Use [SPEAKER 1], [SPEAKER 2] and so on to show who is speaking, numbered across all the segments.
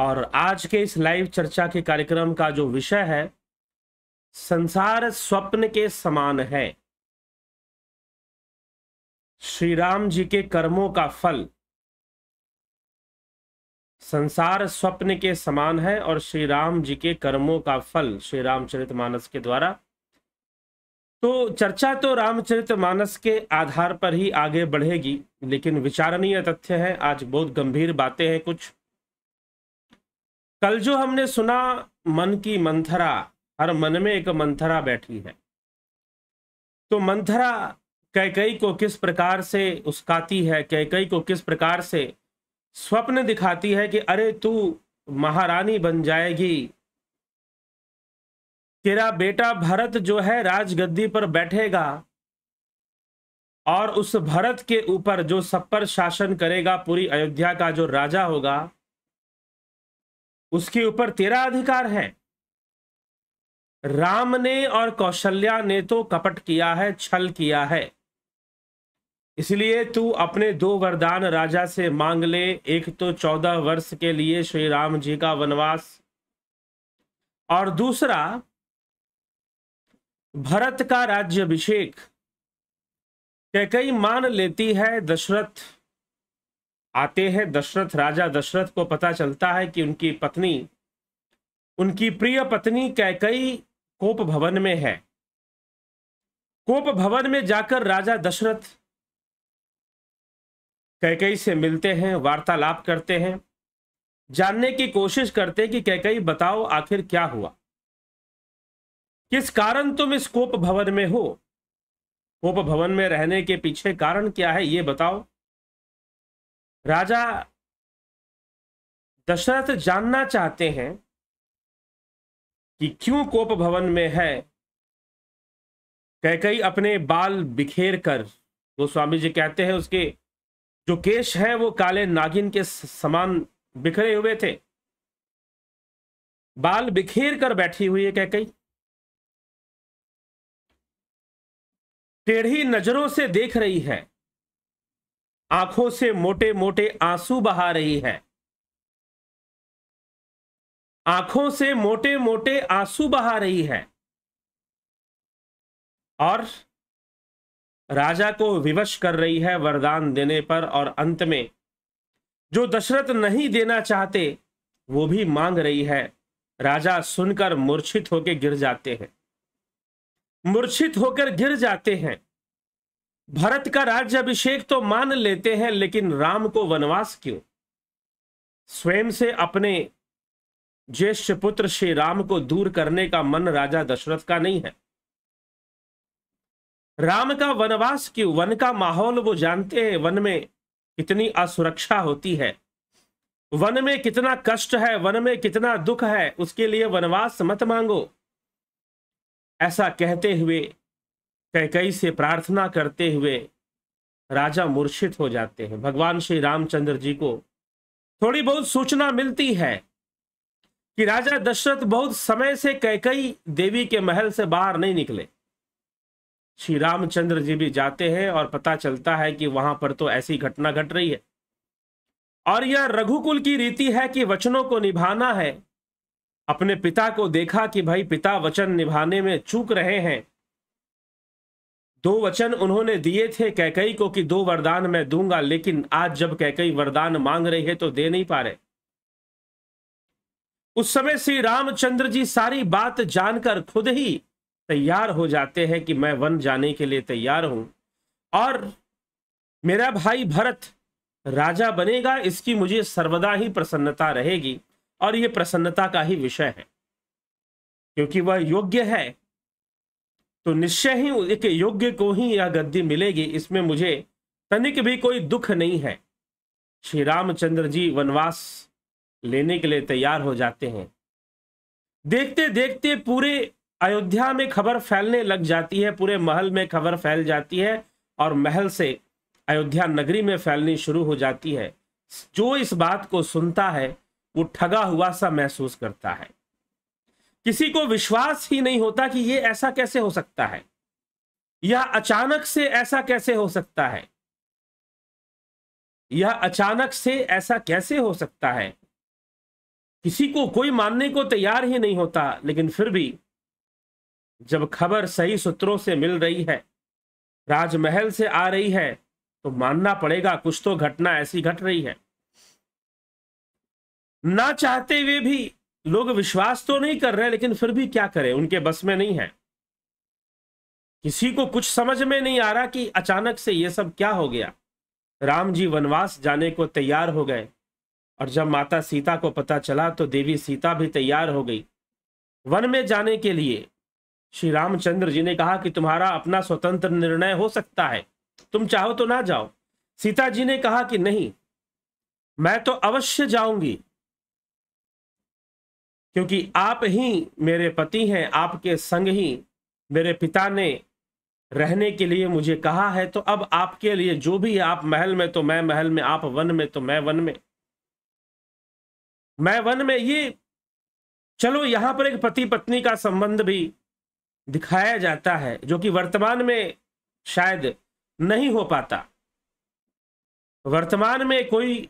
[SPEAKER 1] और आज के इस लाइव चर्चा के कार्यक्रम का जो विषय है संसार स्वप्न के समान है श्री राम जी के कर्मों का फल संसार स्वप्न के समान है और श्री राम जी के कर्मों का फल श्री रामचरित मानस के द्वारा तो चर्चा तो रामचरित मानस के आधार पर ही आगे बढ़ेगी लेकिन विचारणीय तथ्य है आज बहुत गंभीर बातें हैं कुछ कल जो हमने सुना मन की मंथरा हर मन में एक मंथरा बैठी है तो मंथरा कैकई को किस प्रकार से उसकाती है कैकई को किस प्रकार से स्वप्न दिखाती है कि अरे तू महारानी बन जाएगी तेरा बेटा भरत जो है राजगद्दी पर बैठेगा और उस भरत के ऊपर जो सब पर शासन करेगा पूरी अयोध्या का जो राजा होगा उसके ऊपर तेरा अधिकार है राम ने और कौशल्या ने तो कपट किया है छल किया है इसलिए तू अपने दो वरदान राजा से मांग ले एक तो चौदह वर्ष के लिए श्री राम जी का वनवास और दूसरा भरत का राज्यभिषेक कैकई मान लेती है दशरथ आते हैं दशरथ राजा दशरथ को पता चलता है कि उनकी पत्नी उनकी प्रिय पत्नी कैकई कोप भवन में है कोप भवन में जाकर राजा दशरथ कैकई से मिलते हैं वार्तालाप करते हैं जानने की कोशिश करते कि कैकई बताओ आखिर क्या हुआ किस कारण तुम इस कोप भवन में हो कोप भवन में रहने के पीछे
[SPEAKER 2] कारण क्या है ये बताओ राजा
[SPEAKER 1] दशरथ जानना चाहते हैं कि क्यों कोप भवन में है कैकई अपने बाल बिखेर कर वो स्वामी जी कहते हैं उसके जो केश है वो काले नागिन के समान बिखरे हुए थे बाल बिखेर कर बैठी हुई है कैकई
[SPEAKER 2] टेढ़ी नजरों से देख रही
[SPEAKER 1] है आंखों से मोटे मोटे आंसू बहा रही है आंखों से मोटे मोटे आंसू बहा रही है और राजा को विवश कर रही है वरदान देने पर और अंत में जो दशरथ नहीं देना चाहते वो भी मांग रही है राजा सुनकर मूर्छित होकर गिर जाते हैं मूर्छित होकर गिर जाते हैं भरत का राज्य अभिषेक तो मान लेते हैं लेकिन राम को वनवास क्यों स्वयं से अपने ज्येष्ठ पुत्र श्री राम को दूर करने का मन राजा दशरथ का नहीं है राम का वनवास क्यों वन का माहौल वो जानते हैं वन में कितनी असुरक्षा होती है वन में कितना कष्ट है वन में कितना दुख है उसके लिए वनवास मत मांगो ऐसा कहते हुए कैकई से प्रार्थना करते हुए राजा मूर्छित हो जाते हैं भगवान श्री रामचंद्र जी को थोड़ी बहुत सूचना मिलती है कि राजा दशरथ बहुत समय से कैकई देवी के महल से बाहर नहीं निकले श्री रामचंद्र जी भी जाते हैं और पता चलता है कि वहां पर तो ऐसी घटना घट रही है और यह रघुकुल की रीति है कि वचनों को निभाना है अपने पिता को देखा कि भाई पिता वचन निभाने में चूक रहे हैं दो वचन उन्होंने दिए थे कैकई को कि दो वरदान मैं दूंगा लेकिन आज जब कैकई वरदान मांग रही है तो दे नहीं पा रहे उस समय श्री रामचंद्र जी सारी बात जानकर खुद ही तैयार हो जाते हैं कि मैं वन जाने के लिए तैयार हूं और मेरा भाई भरत राजा बनेगा इसकी मुझे सर्वदा ही प्रसन्नता रहेगी और ये प्रसन्नता का ही विषय है क्योंकि वह योग्य है तो निश्चय ही एक योग्य को ही यह गद्दी मिलेगी इसमें मुझे तनिक भी कोई दुख नहीं है श्री रामचंद्र जी वनवास लेने के लिए तैयार हो जाते हैं देखते देखते पूरे अयोध्या में खबर फैलने लग जाती है पूरे महल में खबर फैल जाती है और महल से अयोध्या नगरी में फैलनी शुरू हो जाती है जो इस बात को सुनता है वो ठगा हुआ सा महसूस करता है किसी को विश्वास ही नहीं होता कि ये ऐसा कैसे हो सकता है या अचानक से ऐसा कैसे हो सकता है या अचानक से ऐसा कैसे हो सकता है किसी को कोई मानने को तैयार ही नहीं होता लेकिन फिर भी जब खबर सही सूत्रों से मिल रही है राजमहल से आ रही है तो मानना पड़ेगा कुछ तो घटना ऐसी घट रही है ना चाहते हुए भी लोग विश्वास तो नहीं कर रहे लेकिन फिर भी क्या करें उनके बस में नहीं है किसी को कुछ समझ में नहीं आ रहा कि अचानक से ये सब क्या हो गया राम जी वनवास जाने को तैयार हो गए और जब माता सीता को पता चला तो देवी सीता भी तैयार हो गई वन में जाने के लिए श्री रामचंद्र जी ने कहा कि तुम्हारा अपना स्वतंत्र निर्णय हो सकता है तुम चाहो तो ना जाओ सीता जी ने कहा कि नहीं मैं तो अवश्य जाऊंगी क्योंकि आप ही मेरे पति हैं आपके संग ही मेरे पिता ने रहने के लिए मुझे कहा है तो अब आपके लिए जो भी आप महल में तो मैं महल में आप वन में तो मैं वन में मैं वन में ये चलो यहां पर एक पति पत्नी का संबंध भी दिखाया जाता है जो कि वर्तमान में शायद नहीं हो पाता वर्तमान में कोई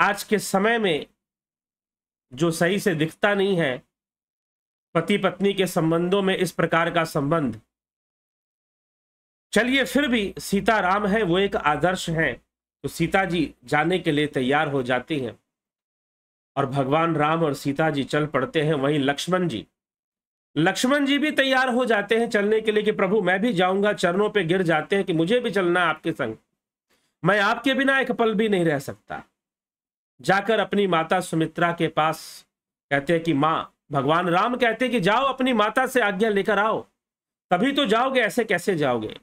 [SPEAKER 1] आज के समय में जो सही से दिखता नहीं है पति पत्नी के संबंधों में इस प्रकार का संबंध चलिए फिर भी सीता राम है वो एक आदर्श है तो सीता जी जाने के लिए तैयार हो जाती हैं और भगवान राम और सीता जी चल पड़ते हैं वहीं लक्ष्मण जी लक्ष्मण जी भी तैयार हो जाते हैं चलने के लिए कि प्रभु मैं भी जाऊंगा चरणों पे गिर जाते हैं कि मुझे भी चलना आपके संग मैं आपके बिना एक पल भी नहीं रह सकता जाकर अपनी माता सुमित्रा के पास कहते हैं कि माँ भगवान राम कहते हैं कि जाओ अपनी माता से आज्ञा लेकर आओ तभी तो जाओगे ऐसे कैसे जाओगे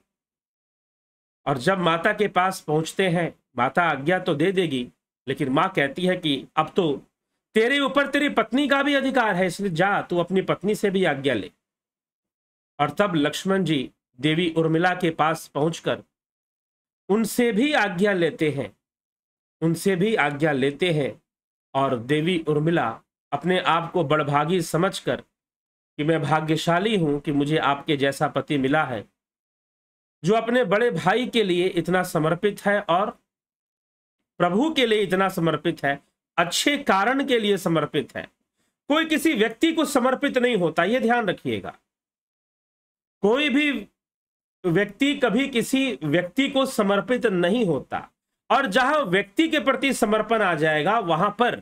[SPEAKER 1] और जब माता के पास पहुंचते हैं माता आज्ञा तो दे देगी लेकिन माँ कहती है कि अब तो तेरे ऊपर तेरी पत्नी का भी अधिकार है इसलिए जा तू अपनी पत्नी से भी आज्ञा ले और तब लक्ष्मण जी देवी उर्मिला के पास पहुंचकर उनसे भी आज्ञा लेते हैं उनसे भी आज्ञा लेते हैं और देवी उर्मिला अपने आप को बड़भागी समझकर कि मैं भाग्यशाली हूं कि मुझे आपके जैसा पति मिला है जो अपने बड़े भाई के लिए इतना समर्पित है और प्रभु के लिए इतना समर्पित है अच्छे कारण के लिए समर्पित है कोई किसी व्यक्ति को समर्पित नहीं होता यह ध्यान रखिएगा कोई भी व्यक्ति कभी किसी व्यक्ति को समर्पित नहीं होता और जहां व्यक्ति के प्रति समर्पण आ जाएगा वहां पर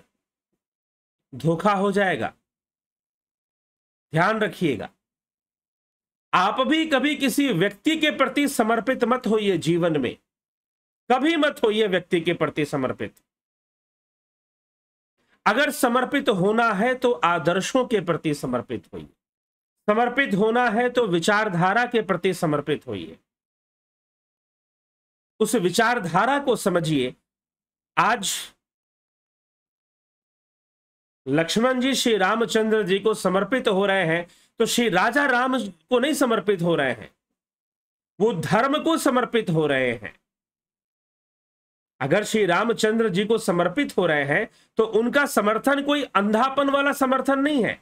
[SPEAKER 1] धोखा हो जाएगा ध्यान रखिएगा आप भी कभी किसी व्यक्ति के प्रति समर्पित मत होइए जीवन में कभी मत होइए व्यक्ति के प्रति समर्पित अगर समर्पित होना है तो आदर्शों के प्रति समर्पित होइए समर्पित होना है तो विचारधारा के प्रति समर्पित होइए उस विचारधारा को समझिए आज लक्ष्मण जी श्री रामचंद्र जी को समर्पित हो रहे हैं तो श्री राजा राम को नहीं समर्पित हो रहे हैं वो धर्म को समर्पित हो रहे हैं अगर श्री रामचंद्र जी को समर्पित हो रहे हैं तो उनका समर्थन कोई अंधापन वाला समर्थन नहीं है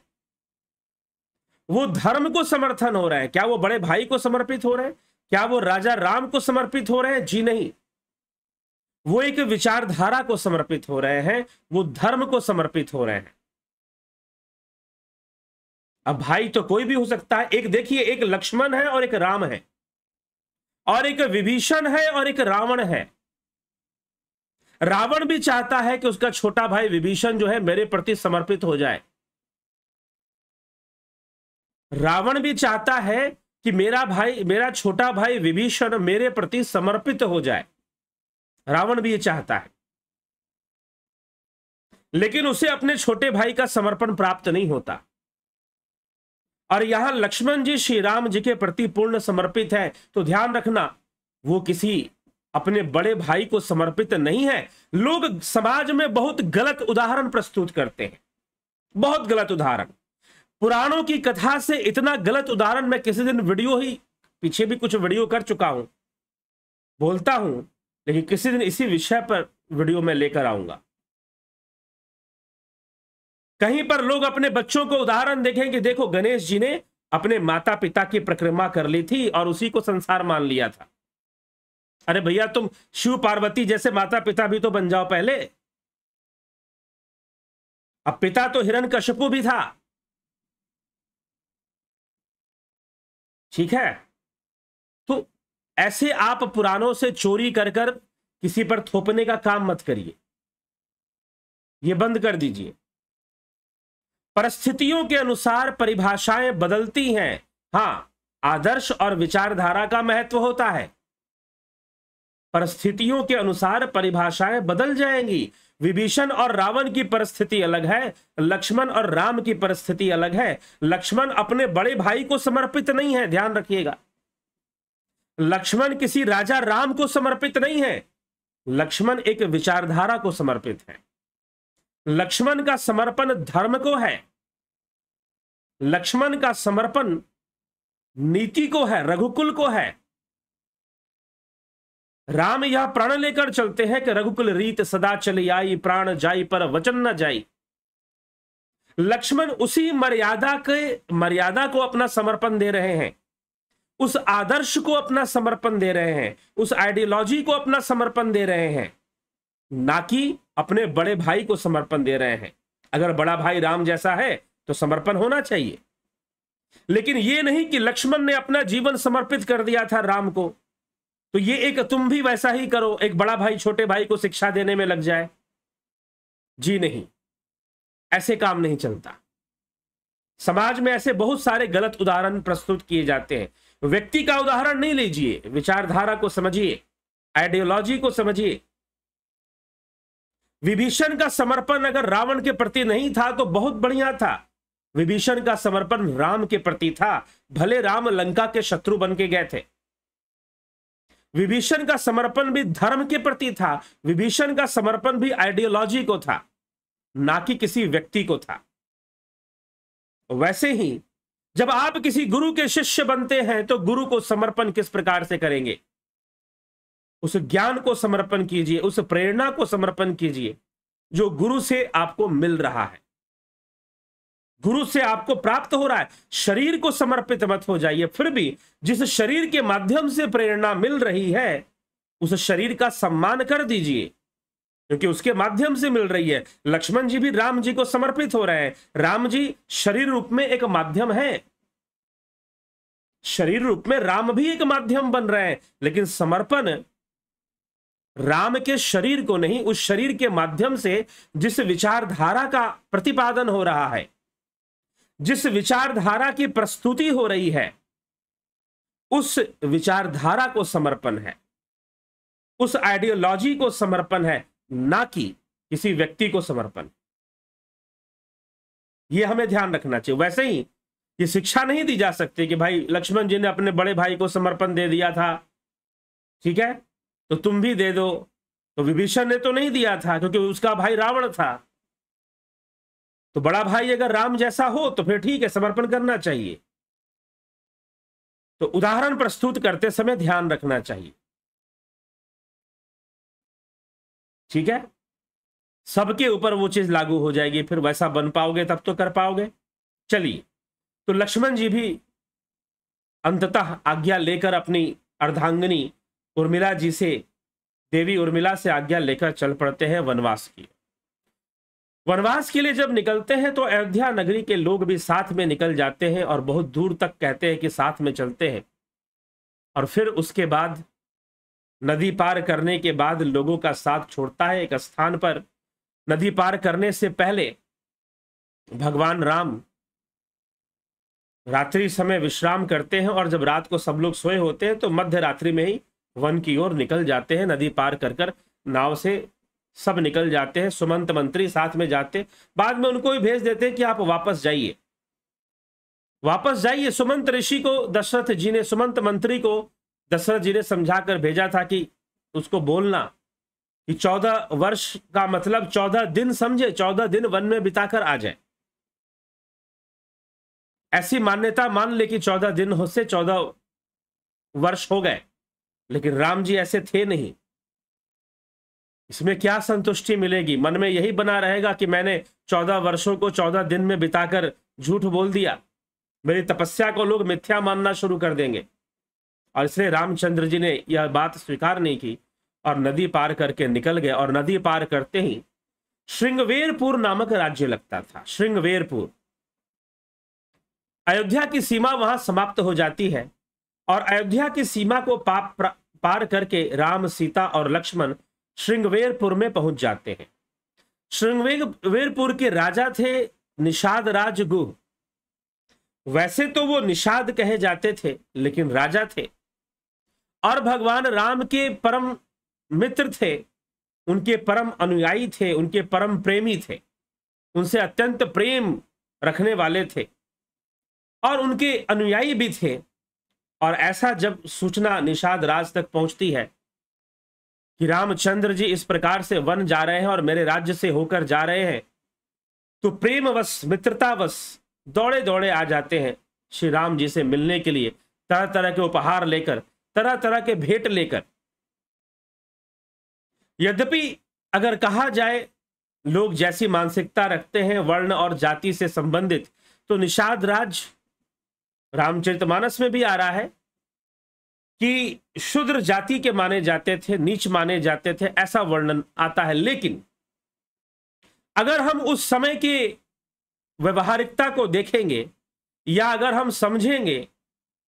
[SPEAKER 1] वो धर्म को समर्थन हो रहे हैं क्या वो बड़े भाई को समर्पित हो रहे हैं क्या वो राजा राम को समर्पित हो रहे हैं जी नहीं वो एक विचारधारा को समर्पित हो रहे हैं वो धर्म को समर्पित हो रहे हैं अब भाई तो कोई भी हो सकता है एक देखिए एक लक्ष्मण है और एक राम है और एक विभीषण है और एक रावण है रावण भी चाहता है कि उसका छोटा भाई विभीषण जो है मेरे प्रति समर्पित हो जाए रावण भी चाहता है कि मेरा भाई मेरा छोटा भाई विभीषण मेरे प्रति समर्पित हो जाए रावण भी ये चाहता है लेकिन उसे अपने छोटे भाई का समर्पण प्राप्त नहीं होता और यहां लक्ष्मण जी श्री राम जी के प्रति पूर्ण समर्पित है तो ध्यान रखना वो किसी अपने बड़े भाई को समर्पित नहीं है लोग समाज में बहुत गलत उदाहरण प्रस्तुत करते हैं बहुत गलत उदाहरण पुराणों की कथा से इतना गलत उदाहरण मैं किसी दिन वीडियो ही पीछे भी कुछ वीडियो कर चुका हूं बोलता हूं लेकिन किसी दिन इसी विषय पर वीडियो में लेकर आऊंगा कहीं पर लोग अपने बच्चों को उदाहरण देखें कि देखो गणेश जी ने अपने माता पिता की परिक्रमा कर ली थी और उसी को संसार मान लिया था अरे भैया तुम शिव पार्वती जैसे माता पिता भी तो बन जाओ पहले अब पिता तो हिरण कश्यपु भी था ठीक है तो ऐसे आप पुरानों से चोरी कर कर किसी पर थोपने का काम मत करिए ये बंद कर दीजिए परिस्थितियों के अनुसार परिभाषाएं बदलती हैं हां आदर्श और विचारधारा का महत्व होता है परिस्थितियों के अनुसार परिभाषाएं बदल जाएंगी विभीषण और रावण की परिस्थिति अलग है लक्ष्मण और राम की परिस्थिति अलग है लक्ष्मण अपने बड़े भाई को समर्पित नहीं है ध्यान रखिएगा लक्ष्मण किसी राजा राम को समर्पित नहीं है लक्ष्मण एक विचारधारा को समर्पित है लक्ष्मण का समर्पण धर्म को है लक्ष्मण का समर्पण नीति को है रघुकुल को है राम यह प्राण लेकर चलते हैं कि रघुकुल रीत सदा चले आई प्राण जाई पर वचन न जाई लक्ष्मण उसी मर्यादा के मर्यादा को अपना समर्पण दे रहे हैं उस आदर्श को अपना समर्पण दे रहे हैं उस आइडियोलॉजी को अपना समर्पण दे रहे हैं ना कि अपने बड़े भाई को समर्पण दे रहे हैं अगर बड़ा भाई राम जैसा है तो समर्पण होना चाहिए लेकिन यह नहीं कि लक्ष्मण ने अपना जीवन समर्पित कर दिया था राम को तो ये एक तुम भी वैसा ही करो एक बड़ा भाई छोटे भाई को शिक्षा देने में लग जाए जी नहीं ऐसे काम नहीं चलता समाज में ऐसे बहुत सारे गलत उदाहरण प्रस्तुत किए जाते हैं व्यक्ति का उदाहरण नहीं लीजिए विचारधारा को समझिए आइडियोलॉजी को समझिए विभीषण का समर्पण अगर रावण के प्रति नहीं था तो बहुत बढ़िया था विभीषण का समर्पण राम के प्रति था भले राम लंका के शत्रु बन के गए थे विभीषण का समर्पण भी धर्म के प्रति था विभीषण का समर्पण भी आइडियोलॉजी को था ना कि किसी व्यक्ति को था वैसे ही जब आप किसी गुरु के शिष्य बनते हैं तो गुरु को समर्पण किस प्रकार से करेंगे उस ज्ञान को समर्पण कीजिए उस प्रेरणा को समर्पण कीजिए जो गुरु से आपको मिल रहा है गुरु से आपको प्राप्त हो रहा है शरीर को समर्पित मत हो जाइए फिर भी जिस शरीर के माध्यम से प्रेरणा मिल रही है उस शरीर का सम्मान कर दीजिए क्योंकि उसके माध्यम से मिल रही है लक्ष्मण जी भी राम जी को समर्पित हो रहे हैं राम जी शरीर रूप में एक माध्यम है शरीर रूप में राम भी एक माध्यम बन रहे हैं लेकिन समर्पण राम के शरीर को नहीं उस शरीर के माध्यम से जिस विचारधारा का प्रतिपादन हो रहा है जिस विचारधारा की प्रस्तुति हो रही है उस विचारधारा को समर्पण है उस आइडियोलॉजी को समर्पण है ना कि किसी व्यक्ति को समर्पण ये हमें ध्यान रखना चाहिए वैसे ही ये शिक्षा नहीं दी जा सकती कि भाई लक्ष्मण जी ने अपने बड़े भाई को समर्पण दे दिया था ठीक है तो तुम भी दे दो तो विभीषण ने तो नहीं दिया था क्योंकि उसका भाई रावण था तो बड़ा भाई अगर राम जैसा हो तो फिर ठीक है समर्पण करना चाहिए
[SPEAKER 2] तो उदाहरण प्रस्तुत करते समय ध्यान रखना चाहिए
[SPEAKER 1] ठीक है सबके ऊपर वो चीज लागू हो जाएगी फिर वैसा बन पाओगे तब तो कर पाओगे चलिए तो लक्ष्मण जी भी अंततः आज्ञा लेकर अपनी अर्धांगनी उर्मिला जी से देवी उर्मिला से आज्ञा लेकर चल पड़ते हैं वनवास की वनवास के लिए जब निकलते हैं तो अयोध्या नगरी के लोग भी साथ में निकल जाते हैं और बहुत दूर तक कहते हैं कि साथ में चलते हैं और फिर उसके बाद नदी पार करने के बाद लोगों का साथ छोड़ता है एक स्थान पर नदी पार करने से पहले भगवान राम रात्रि समय विश्राम करते हैं और जब रात को सब लोग सोए होते हैं तो मध्य रात्रि में ही वन की ओर निकल जाते हैं नदी पार कर कर नाव से सब निकल जाते हैं सुमंत मंत्री साथ में जाते बाद में उनको भी भेज देते कि आप वापस जाइए वापस जाइए सुमंत ऋषि को दशरथ जी ने सुमंत मंत्री को दशरथ जी ने समझा कर भेजा था कि उसको बोलना कि चौदह वर्ष का मतलब चौदह दिन समझे चौदह दिन वन में बिताकर आ जाए ऐसी मान्यता मान ले कि चौदह दिन हो से चौदह वर्ष हो गए लेकिन राम जी ऐसे थे नहीं इसमें क्या संतुष्टि मिलेगी मन में यही बना रहेगा कि मैंने चौदह वर्षों को चौदह दिन में बिताकर झूठ बोल दिया मेरी तपस्या को लोग मिथ्या मानना शुरू कर देंगे और इसलिए रामचंद्र जी ने यह बात स्वीकार नहीं की और नदी पार करके निकल गए और नदी पार करते ही श्रृंगवेरपुर नामक राज्य लगता था श्रृंगवेरपुर अयोध्या की सीमा वहां समाप्त हो जाती है और अयोध्या की सीमा को पाप पार करके राम सीता और लक्ष्मण श्रृंगवेरपुर में पहुंच जाते हैं श्रृंगवेरपुर के राजा थे निषाद राजगुह वैसे तो वो निषाद कहे जाते थे लेकिन राजा थे और भगवान राम के परम मित्र थे उनके परम अनुयायी थे उनके परम प्रेमी थे उनसे अत्यंत प्रेम रखने वाले थे और उनके अनुयायी भी थे और ऐसा जब सूचना निषाद राज तक पहुंचती है कि रामचंद्र जी इस प्रकार से वन जा रहे हैं और मेरे राज्य से होकर जा रहे हैं तो प्रेमवश मित्रतावश दौड़े दौड़े आ जाते हैं श्री राम जी से मिलने के लिए तरह तरह के उपहार लेकर तरह तरह के भेंट लेकर यद्यपि अगर कहा जाए लोग जैसी मानसिकता रखते हैं वर्ण और जाति से संबंधित तो निषाद राज रामचरितमानस में भी आ रहा है कि शुद्र जाति के माने जाते थे नीच माने जाते थे ऐसा वर्णन आता है लेकिन अगर हम उस समय की व्यवहारिकता को देखेंगे या अगर हम समझेंगे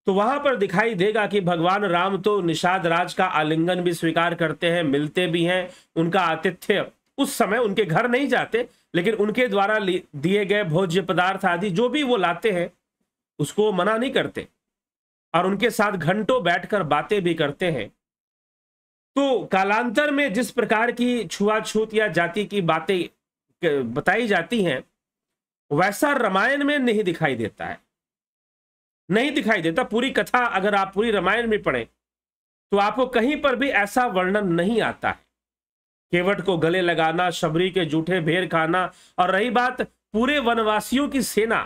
[SPEAKER 1] तो वहां पर दिखाई देगा कि भगवान राम तो निषाद राज का आलिंगन भी स्वीकार करते हैं मिलते भी हैं उनका आतिथ्य उस समय उनके घर नहीं जाते लेकिन उनके द्वारा दिए गए भोज्य पदार्थ आदि जो भी वो लाते हैं उसको मना नहीं करते और उनके साथ घंटों बैठकर बातें भी करते हैं तो कालांतर में जिस प्रकार की छुआछूत या जाति की बातें बताई जाती हैं वैसा रामायण में नहीं दिखाई देता है नहीं दिखाई देता पूरी कथा अगर आप पूरी रामायण में पढ़ें तो आपको कहीं पर भी ऐसा वर्णन नहीं आता है केवट को गले लगाना शबरी के जूठे भेर खाना और रही बात पूरे वनवासियों की सेना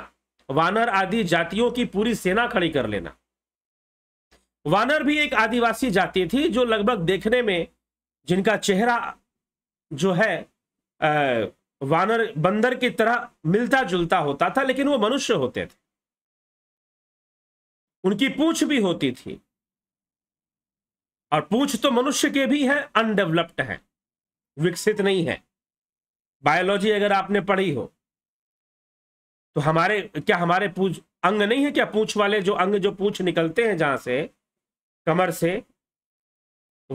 [SPEAKER 1] वानर आदि जातियों की पूरी सेना खड़ी कर लेना वानर भी एक आदिवासी जाति थी जो लगभग देखने में जिनका चेहरा जो है वानर बंदर की तरह मिलता जुलता होता था लेकिन वो मनुष्य होते थे उनकी पूछ भी होती थी और पूछ तो मनुष्य के भी है अनडेवलप्ड है विकसित नहीं है बायोलॉजी अगर आपने पढ़ी हो तो हमारे क्या हमारे पूछ अंग नहीं है क्या पूछ वाले जो अंग जो पूछ निकलते हैं जहां से कमर से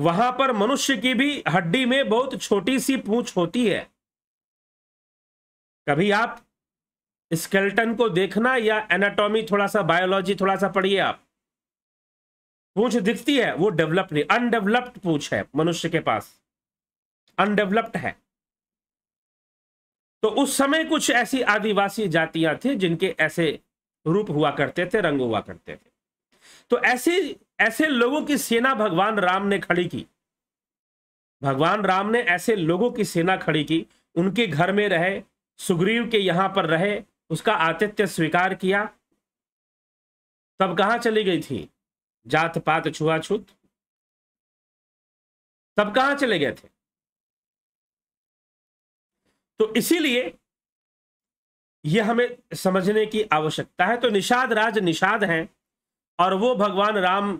[SPEAKER 1] वहां पर मनुष्य की भी हड्डी में बहुत छोटी सी पूछ होती है कभी आप स्केल्टन को देखना या एनाटॉमी थोड़ा सा बायोलॉजी थोड़ा सा पढ़िए आप पूछ दिखती है वो डेवलप नहीं अनडेवलप्ड पूछ है मनुष्य के पास अनडेवलप्ड है तो उस समय कुछ ऐसी आदिवासी जातियां थी जिनके ऐसे रूप हुआ करते थे रंग हुआ करते थे तो ऐसे ऐसे लोगों की सेना भगवान राम ने खड़ी की भगवान राम ने ऐसे लोगों की सेना खड़ी की उनके घर में रहे सुग्रीव के यहां पर रहे उसका आतिथ्य स्वीकार किया तब कहा चली
[SPEAKER 2] गई थी जात पात छुआछूत तब कहा
[SPEAKER 1] चले गए थे तो इसीलिए यह हमें समझने की आवश्यकता है तो निषाद राज निषाद हैं और वो भगवान राम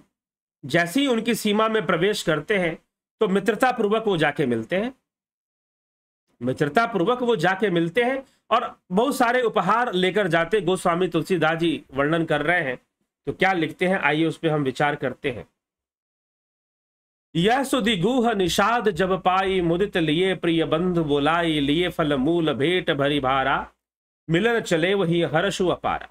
[SPEAKER 1] जैसे ही उनकी सीमा में प्रवेश करते हैं तो मित्रता पूर्वक वो जाके मिलते हैं मित्रता पूर्वक वो जाके मिलते हैं और बहुत सारे उपहार लेकर जाते गोस्वामी तुलसीदास जी वर्णन कर रहे हैं तो क्या लिखते हैं आइए उस पर हम विचार करते हैं यह सुदिगूह निषाद जब पाई मुदित लिए प्रिय बंध बोलाई लिए फल मूल भेंट भरी भारा मिलन चले वही हर्षु अपारा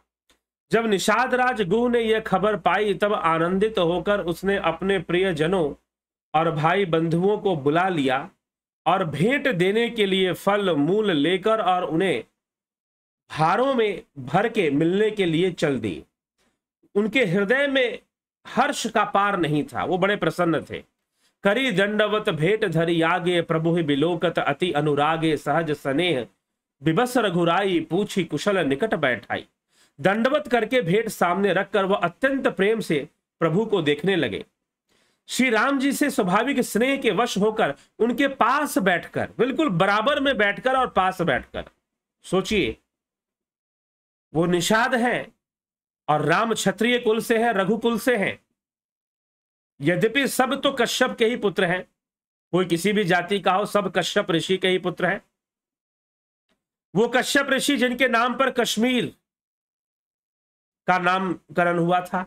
[SPEAKER 1] जब निषाद राज गुह ने यह खबर पाई तब आनंदित होकर उसने अपने प्रिय जनों और भाई बंधुओं को बुला लिया और भेंट देने के लिए फल मूल लेकर और उन्हें भारों में भर के मिलने के लिए चल दी उनके हृदय में हर्ष का पार नहीं था वो बड़े प्रसन्न थे करी दंडवत भेंट धरी आगे प्रभु बिलोकत अति अनुरागे सहज स्नेह बिबस रघुराई पूछी कुशल निकट बैठाई दंडवत करके भेंट सामने रखकर वह अत्यंत प्रेम से प्रभु को देखने लगे श्री राम जी से स्वाभाविक स्नेह के वश होकर उनके पास बैठकर बिल्कुल बराबर में बैठकर और पास बैठकर सोचिए वो निषाद है और राम क्षत्रिय कुल से है रघु कुल से है यद्यपि सब तो कश्यप के ही पुत्र हैं कोई किसी भी जाति का हो सब कश्यप ऋषि के ही पुत्र हैं वो कश्यप ऋषि जिनके नाम पर कश्मीर का नामकरण हुआ था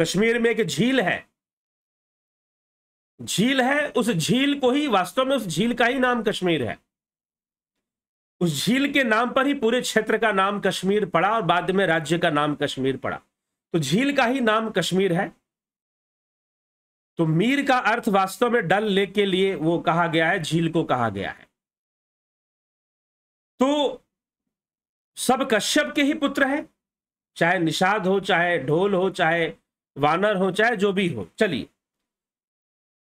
[SPEAKER 2] कश्मीर में एक झील है झील
[SPEAKER 1] है उस झील को ही वास्तव में उस झील का ही नाम कश्मीर है उस झील के नाम पर ही पूरे क्षेत्र का नाम कश्मीर पड़ा और बाद में राज्य का नाम कश्मीर पड़ा तो झील का ही नाम कश्मीर है तो मीर का अर्थ वास्तव में डल लेक के लिए वो कहा गया है झील को कहा गया है तो सब कश्यप के ही पुत्र हैं चाहे निषाद हो चाहे ढोल हो चाहे वानर हो चाहे जो भी हो चलिए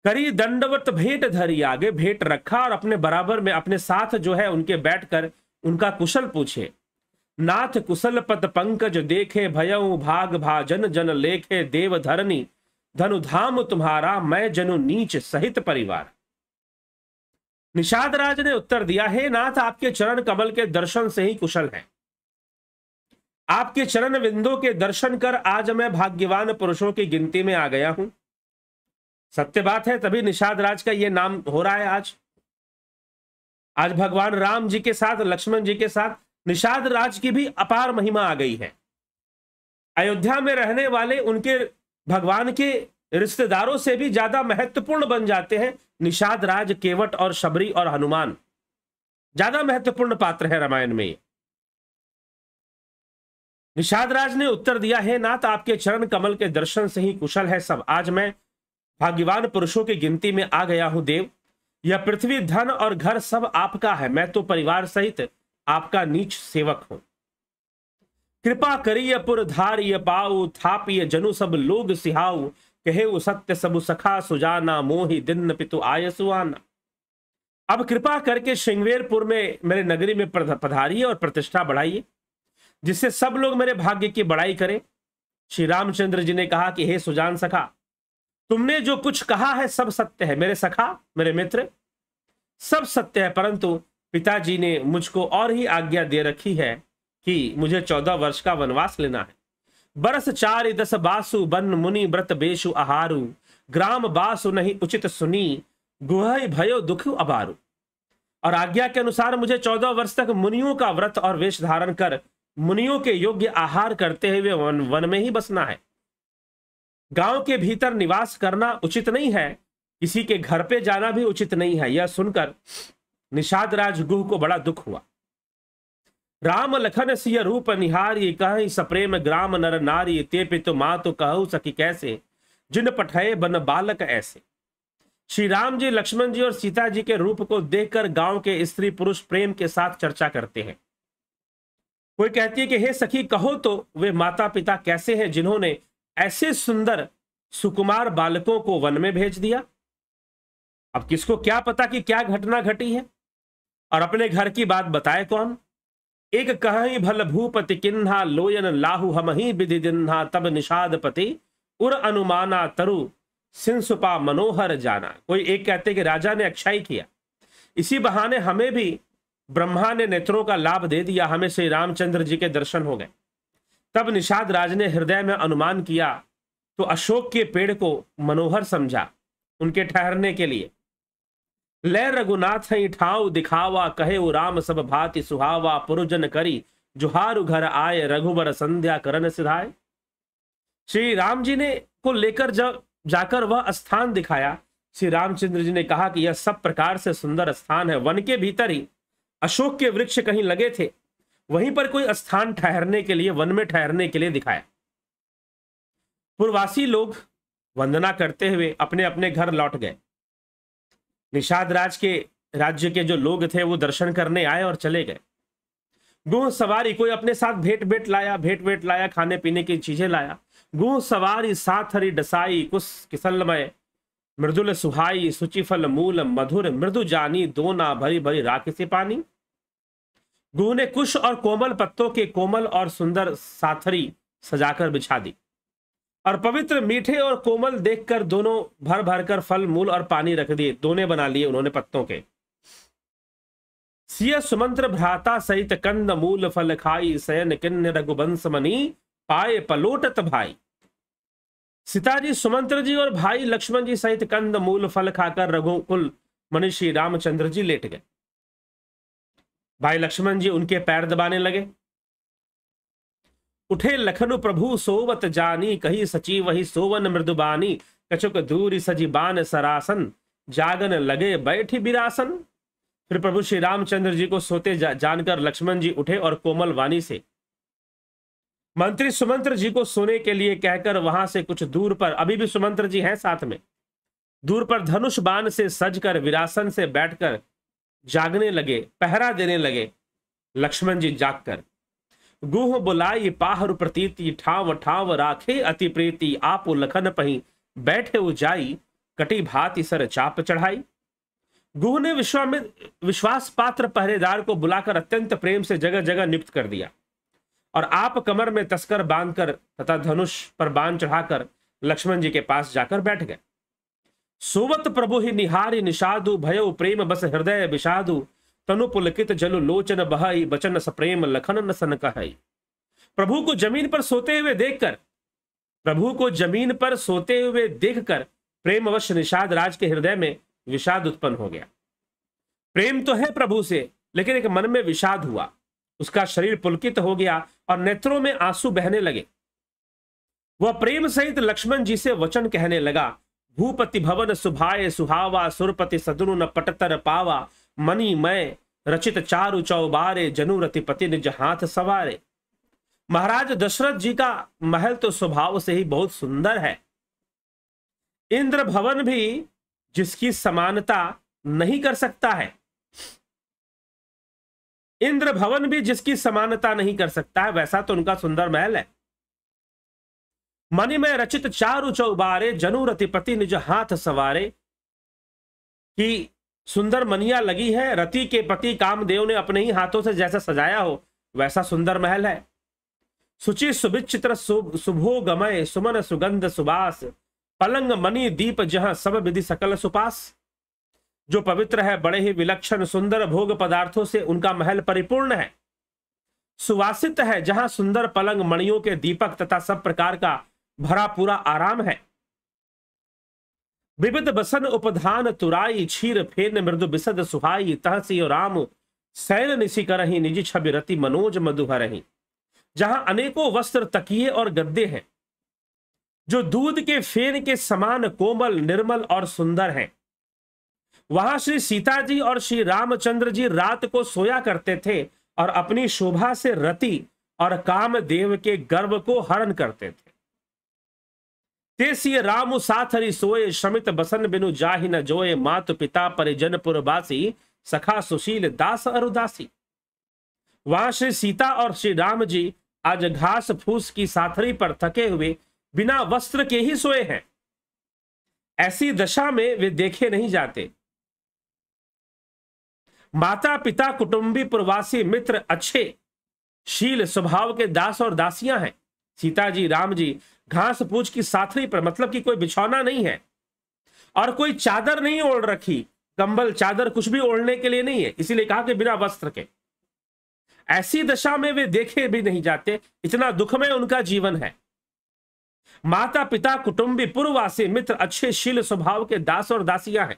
[SPEAKER 1] करी दंडवत भेंट धरी आगे भेंट रखा और अपने बराबर में अपने साथ जो है उनके बैठकर उनका कुशल पूछे नाथ कुशल पद पंकज देखे भयऊ भाग भाजन जन लेखे देव धरनी धनु धाम तुम्हारा मैं जनु नीच सहित परिवार निषाद राज ने उत्तर दिया हे नाथ आपके चरण कमल के दर्शन से ही कुशल है आपके चरण बिंदु के दर्शन कर आज मैं भाग्यवान पुरुषों की गिनती में आ गया हूं सत्य बात है तभी निषाद राज का यह नाम हो रहा है आज आज भगवान राम जी के साथ लक्ष्मण जी के साथ निषाद राज की भी अपार महिमा आ गई है अयोध्या में रहने वाले उनके भगवान के रिश्तेदारों से भी ज्यादा महत्वपूर्ण बन जाते हैं निषाद राज केवट और शबरी और हनुमान ज्यादा महत्वपूर्ण पात्र है रामायण में निषाद राज ने उत्तर दिया है नाथ तो आपके चरण कमल के दर्शन से ही कुशल है सब आज मैं भाग्यवान पुरुषों की गिनती में आ गया हूं देव यह पृथ्वी धन और घर सब आपका है मैं तो परिवार सहित आपका नीच सेवक हूं कृपा करिय पुर धार ये पाऊ थापिय जनु सब लोग सिहाऊ कहे सत्य सबु सखा सुजाना मोहि दिन पितु आय सुना अब कृपा करके श्रृंगवेरपुर में मेरे नगरी में पधारिये और प्रतिष्ठा बढ़ाइए जिससे सब लोग मेरे भाग्य की बड़ाई करें श्री रामचंद्र जी ने कहा कि हे सुजान सखा तुमने जो कुछ कहा है सब सत्य है मेरे सखा मेरे मित्र सब सत्य है परंतु पिताजी ने मुझको और ही आज्ञा दे रखी है कि मुझे चौदह वर्ष का वनवास लेना है बरस चार दस बासु बन मुनि व्रत बेशु आहारू ग्राम बासु नहीं उचित सुनी गुह भयो दुख अबारू और आज्ञा के अनुसार मुझे चौदह वर्ष तक मुनियों का व्रत और वेश धारण कर मुनियों के योग्य आहार करते हुए वन, वन में ही बसना है गांव के भीतर निवास करना उचित नहीं है किसी के घर पे जाना भी उचित नहीं है यह सुनकर निषाद राज गुह को बड़ा दुख हुआ राम लखन सिय रूप निहारी कह सप्रेम ग्राम नर नारी ते पितु तो माँ तो कहू सकी कैसे जिन पठे बन बालक ऐसे श्री राम जी लक्ष्मण जी और सीता जी के रूप को देखकर गांव के स्त्री पुरुष प्रेम के साथ चर्चा करते हैं कोई कहती है कि हे सखी कहो तो वे माता पिता कैसे हैं जिन्होंने ऐसे सुंदर सुकुमार बालकों को वन में भेज दिया अब किसको क्या पता कि क्या घटना घटी है और अपने घर की बात बताए कौन एक कहीं भल भूपति किन्हा लोयन लाहु हम ही विधि दिन्हा तब निषाद पति उर अनुमाना तरु सिंसुपा मनोहर जाना कोई एक कहते कि राजा ने अक्षय किया इसी बहाने हमें भी ब्रह्मा ने नेत्रों का लाभ दे दिया हमें श्री रामचंद्र जी के दर्शन हो गए तब निषाद राज ने हृदय में अनुमान किया तो अशोक के पेड़ को मनोहर समझा उनके ठहरने के लिए लय रघुनाथ है ठाव दिखावा कहे उ राम सब भाति सुहावा पुरुजन करी जुहारु घर आए रघुबर संध्या करण सिधाए श्री राम जी ने को लेकर जब जाकर वह स्थान दिखाया श्री रामचंद्र जी ने कहा कि यह सब प्रकार से सुंदर स्थान है वन के भीतर ही अशोक के वृक्ष कहीं लगे थे वहीं पर कोई स्थान ठहरने के लिए वन में ठहरने के लिए दिखाया पुरवासी लोग वंदना करते हुए अपने अपने घर लौट गए निषाद राज के राज्य के जो लोग थे वो दर्शन करने आए और चले गए गुह सवारी कोई अपने साथ भेंट भेंट लाया भेंट भेंट लाया खाने पीने की चीजें लाया गुह सवारी साथ हरी डसाई कुछ किसलमय मृदुल सुहाई सुचिफल मूल मधुर मृदु जानी दो ना भरी भरी राख से पानी ने कुश और कोमल पत्तों के कोमल और सुंदर साथरी सजाकर बिछा दी और पवित्र मीठे और कोमल देखकर दोनों भर भर कर फल मूल और पानी रख दिए दोने बना लिए उन्होंने पत्तों के सिय सुमंत्र भ्राता सहित कंद मूल फल खाई सयन किन्न रघुबंश मनी पाए पलोटत भाई सीताजी सुमंत्र जी और भाई लक्ष्मण जी सहित कंद मूल फल खाकर रघुकुल मनीषी रामचंद्र जी लेट गए भाई लक्ष्मण जी उनके पैर दबाने लगे उठे लखनु प्रभु सोवत जानी कही सची वही सोवन मृदुबानी कचुक दूरी सजी बान सरासन जागन लगे बैठी बिरासन फिर प्रभु श्री रामचंद्र जी को सोते जा, जानकर लक्ष्मण जी उठे और कोमल वाणी से मंत्री सुमंत्र जी को सोने के लिए कहकर वहां से कुछ दूर पर अभी भी सुमंत्र जी हैं साथ में दूर पर धनुष बाण से सजकर विरासन से बैठकर जागने लगे पहरा देने लगे लक्ष्मण जी जागकर गुह बुलाई पाहर प्रतीति ठाव ठाव राखे अति प्रीति आप लखन पही बैठे उजाई कटी भांति सर चाप चढ़ाई गुह ने विश्वास पात्र पहरेदार को बुलाकर अत्यंत प्रेम से जगह जगह नियुक्त कर दिया और आप कमर में तस्कर बांधकर तथा धनुष पर बांध चढ़ाकर लक्ष्मण जी के पास जाकर बैठ गए सुवत प्रभु ही निहारी निषादु भयो प्रेम बस हृदय विषादु तनु पुलकित जलु लोचन बहाई बचन सप्रेम लखन न सन कहाई प्रभु को जमीन पर सोते हुए देखकर प्रभु को जमीन पर सोते हुए देखकर प्रेमवश निषाद राज के हृदय में विषाद उत्पन्न हो गया प्रेम तो है प्रभु से लेकिन एक मन में विषाद हुआ उसका शरीर पुलकित हो गया और नेत्रों में आंसू बहने लगे वह प्रेम सहित लक्ष्मण जी से वचन कहने लगा भूपति भवन सुभाय सुहावा सुरपति सदनु न पटतर पावा मनी मैं रचित चारु चौबारे जनु पति निज हाथ सवारे महाराज दशरथ जी का महल तो स्वभाव से ही बहुत सुंदर है इंद्र भवन भी जिसकी समानता नहीं कर सकता है इंद्र भवन भी जिसकी समानता नहीं कर सकता है वैसा तो उनका सुंदर महल है मणि में रचित चारु चौबारे जनु रतिपति निज हाथ सवारे की सुंदर मनिया लगी है रति के पति कामदेव ने अपने ही हाथों से जैसा सजाया हो वैसा सुंदर महल है सुचि सुविचित्र सुभो गमय सुमन सुगंध सुबास पलंग मनी दीप जहां सब विधि सकल सुपास जो पवित्र है बड़े ही विलक्षण सुंदर भोग पदार्थों से उनका महल परिपूर्ण है सुवासित है जहां सुंदर पलंग मणियों के दीपक तथा सब प्रकार का भरा पूरा आराम है विविध बसन उपधान तुराई छीर फेन मृदु बिसद सुहाई तहसी राम सैन कर रही निजी छवि रति मनोज रही जहां अनेकों वस्त्र तकिए और गद्दे हैं जो दूध के फेन के समान कोमल निर्मल और सुंदर हैं वहां श्री सीता जी और श्री रामचंद्र जी रात को सोया करते थे और अपनी शोभा से रति और कामदेव के गर्व को हरण करते थे तेसी राम साथरी सोए श्रमित बसन बिनु जाहि न जोए मात पिता परिजन पुरवासी सखा सुशील दास अरुदासी वहां श्री सीता और श्री राम जी आज घास फूस की साथरी पर थके हुए बिना वस्त्र के ही सोए हैं ऐसी दशा में वे देखे नहीं जाते माता पिता कुटुंबी प्रवासी मित्र अच्छे शील स्वभाव के दास और दासियां हैं सीता जी राम जी घास पूछ की साथरी पर मतलब कि कोई बिछौना नहीं है और कोई चादर नहीं ओढ़ रखी कंबल चादर कुछ भी ओढ़ने के लिए नहीं है इसीलिए कहा कि बिना वस्त्र के ऐसी दशा में वे देखे भी नहीं जाते इतना दुख में उनका जीवन है माता पिता कुटुंबी पूर्ववासी मित्र अच्छे शील स्वभाव के दास और दासियां हैं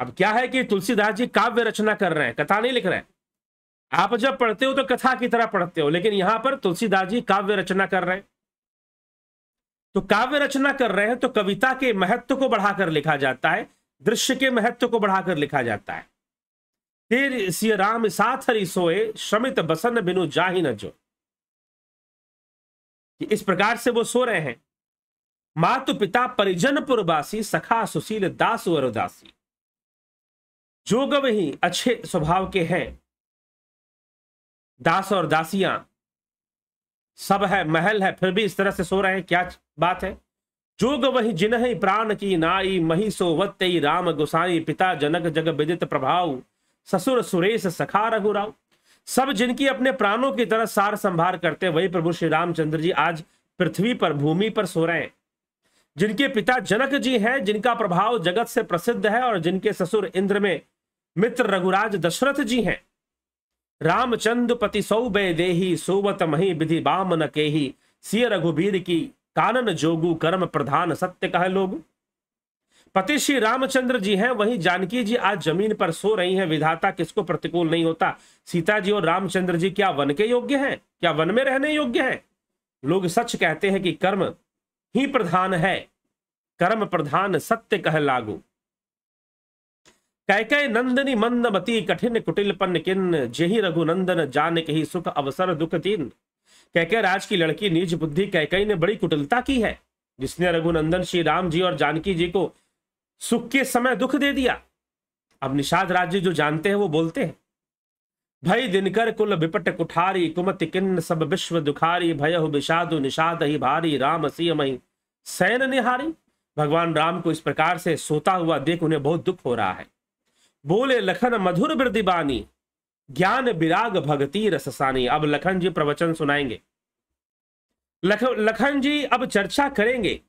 [SPEAKER 1] अब क्या है कि तुलसीदास जी काव्य रचना कर रहे हैं कथा नहीं लिख रहे हैं आप जब पढ़ते हो तो कथा की तरह पढ़ते हो लेकिन यहां पर तुलसीदास जी काव्य रचना कर रहे हैं तो काव्य रचना कर रहे हैं तो कविता के महत्व को बढ़ाकर लिखा जाता है दृश्य के महत्व को बढ़ाकर लिखा जाता है फिर सिय राम साथ हरी सोए श्रमित बसन बिनु जाहि न जो इस प्रकार से वो सो रहे हैं मातु पिता परिजन पुरवासी सखा सुशील दास और उदासी जोग ही अच्छे स्वभाव के हैं दास और दासियां सब है महल है फिर भी इस तरह से सो रहे हैं क्या बात है जोग वही जिन्ह प्राण की नाई मही सो वत्तई राम गोसाई पिता जनक जग विदित प्रभाव ससुर सुरेश सखा रघुराव सब जिनकी अपने प्राणों की तरह सार संभार करते वही प्रभु श्री रामचंद्र जी आज पृथ्वी पर भूमि पर सो रहे हैं जिनके पिता जनक जी हैं जिनका प्रभाव जगत से प्रसिद्ध है और जिनके ससुर इंद्र में मित्र रघुराज दशरथ जी हैं रामचंद्र पति सौ बे देही सोवत मही विधि बाम न केही सिय रघुबीर की कानन जोगु कर्म प्रधान सत्य कह लोग पति श्री रामचंद्र जी हैं वहीं जानकी जी आज जमीन पर सो रही हैं विधाता किसको प्रतिकूल नहीं होता सीता जी और रामचंद्र जी क्या वन के योग्य हैं क्या वन में रहने योग्य हैं लोग सच कहते हैं कि कर्म ही प्रधान है कर्म प्रधान सत्य कह लागू कैकय नंदनी मंद मती कठिन कुटिलपन किन जेही रघुनंदन जान के ही सुख अवसर दुख तीन कहकर राज की लड़की निज बुद्धि कैकई ने बड़ी कुटिलता की है जिसने रघुनंदन श्री राम जी और जानकी जी को सुख के समय दुख दे दिया अब निषाद राज्य जो जानते हैं वो बोलते हैं भय दिनकर कुल विपट कुठारी कुमत किन्न सब विश्व दुखारी भय विषादु निषाद ही भारी राम सियमही सैन निहारी भगवान राम को इस प्रकार से सोता हुआ देख उन्हें बहुत दुख हो रहा है बोले लखन मधुर वृद्धिबानी ज्ञान विराग भगति रससानी अब लखन जी प्रवचन सुनाएंगे लख, लखन जी अब चर्चा करेंगे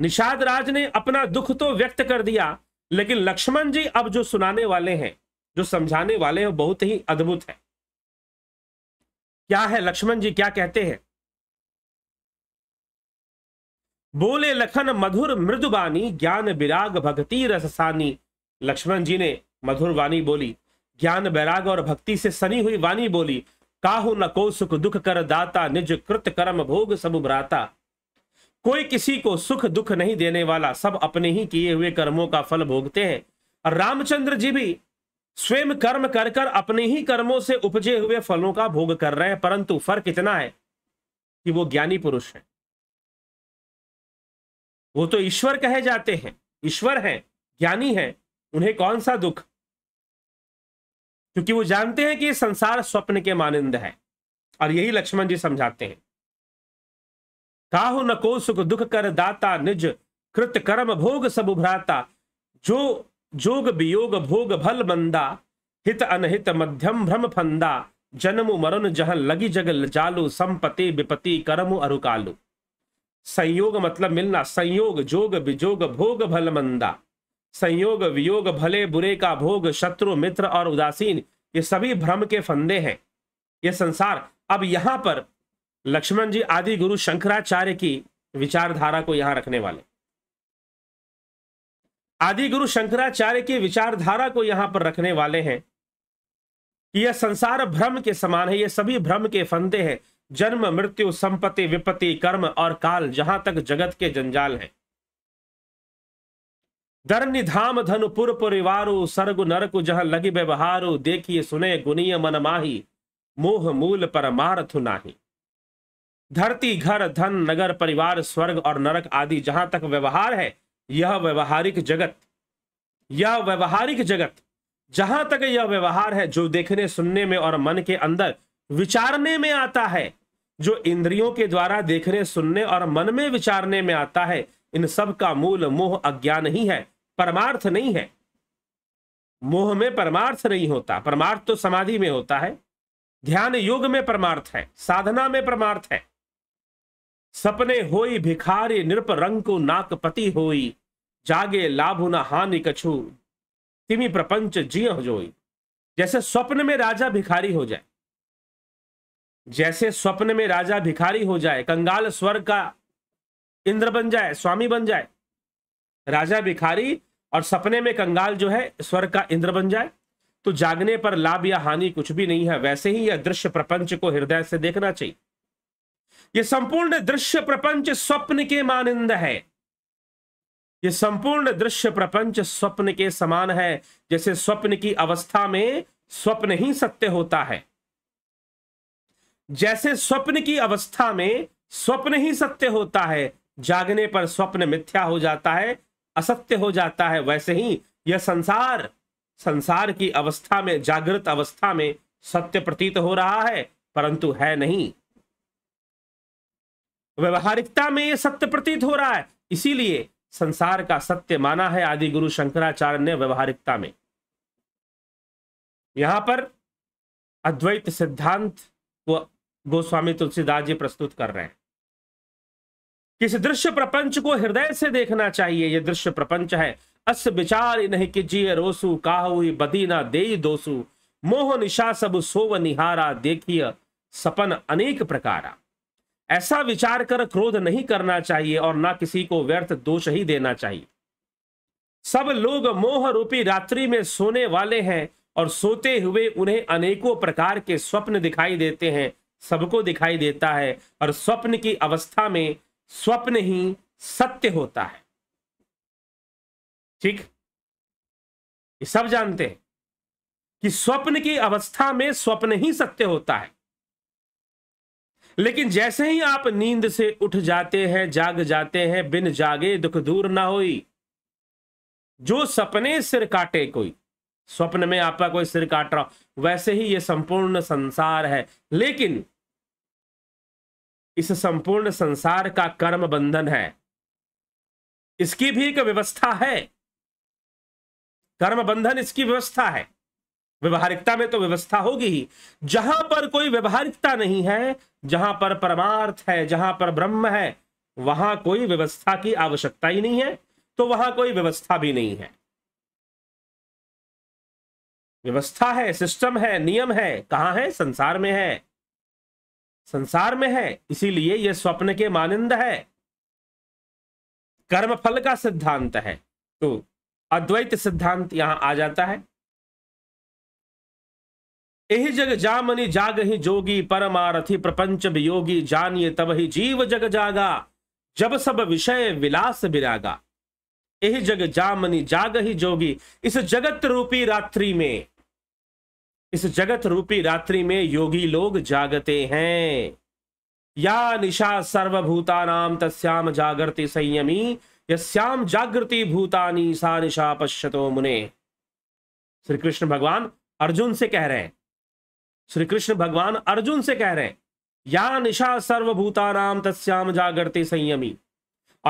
[SPEAKER 1] निषाद राज ने अपना दुख तो व्यक्त कर दिया लेकिन लक्ष्मण जी अब जो सुनाने वाले हैं जो समझाने वाले हैं बहुत ही अद्भुत है क्या है लक्ष्मण जी क्या कहते हैं बोले लखन मधुर मृदुबानी ज्ञान विराग भगती रससानी लक्ष्मण जी ने मधुर वाणी बोली ज्ञान बैराग और भक्ति से सनी हुई वाणी बोली काहु न को सुख दुख कर दाता निज कृत कर्म भोग सब उभराता कोई किसी को सुख दुख नहीं देने वाला सब अपने ही किए हुए कर्मों का फल भोगते हैं और रामचंद्र जी भी स्वयं कर्म कर कर अपने ही कर्मों से उपजे हुए फलों का भोग कर रहे हैं परंतु फर्क इतना है कि वो ज्ञानी पुरुष है वो तो ईश्वर कहे जाते हैं ईश्वर है ज्ञानी है उन्हें कौन सा दुख क्योंकि वो जानते हैं कि संसार स्वप्न के मानिंद है और यही लक्ष्मण जी समझाते हैं काहु न को सुख दुख कर दाता निज कृत कर्म भोग सब उभराता जो जोग वियोग भोग भल मंदा हित अनहित मध्यम भ्रम फंदा जन्म मरण जहन लगी जगल जालू संपति विपति कर्म अरुकालू संयोग मतलब मिलना संयोग जोग विजोग भोग भल मंदा संयोग वियोग भले बुरे का भोग शत्रु मित्र और उदासीन ये सभी भ्रम के फंदे हैं ये संसार अब यहां पर लक्ष्मण जी आदि गुरु शंकराचार्य की विचारधारा को यहाँ रखने वाले आदि गुरु शंकराचार्य की विचारधारा को यहाँ पर रखने वाले हैं कि यह संसार भ्रम के समान है यह सभी भ्रम के फंदे हैं जन्म मृत्यु संपत्ति विपत्ति कर्म और काल जहां तक जगत के जंजाल हैं धरनी धाम धनु पुर परिवारु सरगु नरकु जहां लगे व्यवहारु देखिए सुने गुनिय मन माही मोह मूल परमार्थ नाही धरती घर धन नगर परिवार स्वर्ग और नरक आदि जहां तक व्यवहार है यह व्यवहारिक जगत यह व्यवहारिक जगत जहां तक यह व्यवहार है जो देखने सुनने में और मन के अंदर विचारने में आता है जो इंद्रियों के द्वारा देखने सुनने और मन में विचारने में आता है इन सब का मूल मोह अज्ञान ही है परमार्थ नहीं है मोह में परमार्थ नहीं होता परमार्थ तो समाधि में होता है ध्यान योग में परमार्थ है साधना में परमार्थ है सपने होई भिखारी नृप रंग को नाकपति होई जागे लाभ न हानि कछु तिमी प्रपंच जी जोई जैसे स्वप्न में राजा भिखारी हो जाए जैसे स्वप्न में राजा भिखारी हो जाए कंगाल स्वर का इंद्र बन जाए स्वामी बन जाए राजा भिखारी और सपने में कंगाल जो है स्वर का इंद्र बन जाए तो जागने पर लाभ या हानि कुछ भी नहीं है वैसे ही यह दृश्य प्रपंच को हृदय से देखना चाहिए यह संपूर्ण दृश्य प्रपंच स्वप्न के मानिंद है यह संपूर्ण दृश्य प्रपंच स्वप्न के समान है जैसे स्वप्न की अवस्था में स्वप्न ही सत्य होता है जैसे स्वप्न की अवस्था में स्वप्न ही सत्य होता है जागने पर स्वप्न मिथ्या हो जाता है असत्य हो जाता है वैसे ही यह संसार संसार की अवस्था में जागृत अवस्था में सत्य प्रतीत हो रहा है परंतु है नहीं व्यवहारिकता में यह सत्य प्रतीत हो रहा है इसीलिए संसार का सत्य माना है आदि गुरु शंकराचार्य ने व्यवहारिकता में यहां पर अद्वैत सिद्धांत को गोस्वामी तुलसीदास जी प्रस्तुत कर रहे हैं किस दृश्य प्रपंच को हृदय से देखना चाहिए ये दृश्य प्रपंच है अस विचार नहीं कि जिय रोसु काहु बदीना दे दोसु मोह निशा सब सोव निहारा देखिय सपन अनेक प्रकारा ऐसा विचार कर क्रोध नहीं करना चाहिए और ना किसी को व्यर्थ दोष ही देना चाहिए सब लोग मोह रूपी रात्रि में सोने वाले हैं और सोते हुए उन्हें अनेकों प्रकार के स्वप्न दिखाई देते हैं सबको दिखाई देता है और स्वप्न की अवस्था में स्वप्न ही सत्य होता है ठीक ये सब जानते हैं कि स्वप्न की अवस्था में स्वप्न ही सत्य होता है लेकिन जैसे ही आप नींद से उठ जाते हैं जाग जाते हैं बिन जागे दुख दूर ना होई जो सपने सिर काटे कोई स्वप्न में आपका कोई सिर काट रहा वैसे ही ये संपूर्ण संसार है लेकिन इस संपूर्ण संसार का कर्म बंधन है इसकी भी एक व्यवस्था है कर्म बंधन इसकी व्यवस्था है व्यवहारिकता में तो व्यवस्था होगी ही जहां पर कोई व्यवहारिकता नहीं है जहां पर परमार्थ है जहां पर ब्रह्म है वहां कोई व्यवस्था की आवश्यकता ही नहीं है तो वहां कोई व्यवस्था भी नहीं है व्यवस्था है सिस्टम है नियम है कहां है संसार में है संसार में है इसीलिए यह स्वप्न के मानिंद है कर्म फल का सिद्धांत है तो अद्वैत सिद्धांत यहां आ जाता है यही जग जामनी जाग ही जोगी परमारथी प्रपंच वियोगी जानिए तब ही जीव जग जागा जब सब विषय विलास बिरागा यही जग जामनी जाग ही जोगी इस जगत रूपी रात्रि में इस जगत रूपी रात्रि में योगी लोग जागते हैं या निशा सर्वभूता नाम तस्याम जागृति संयमी यश्याम जागृति भूतानी सा निशा पश्यतो मुने श्री कृष्ण भगवान अर्जुन से कह रहे हैं श्री कृष्ण भगवान अर्जुन से कह रहे हैं या निशा सर्वभूता नाम तस्याम जागृति संयमी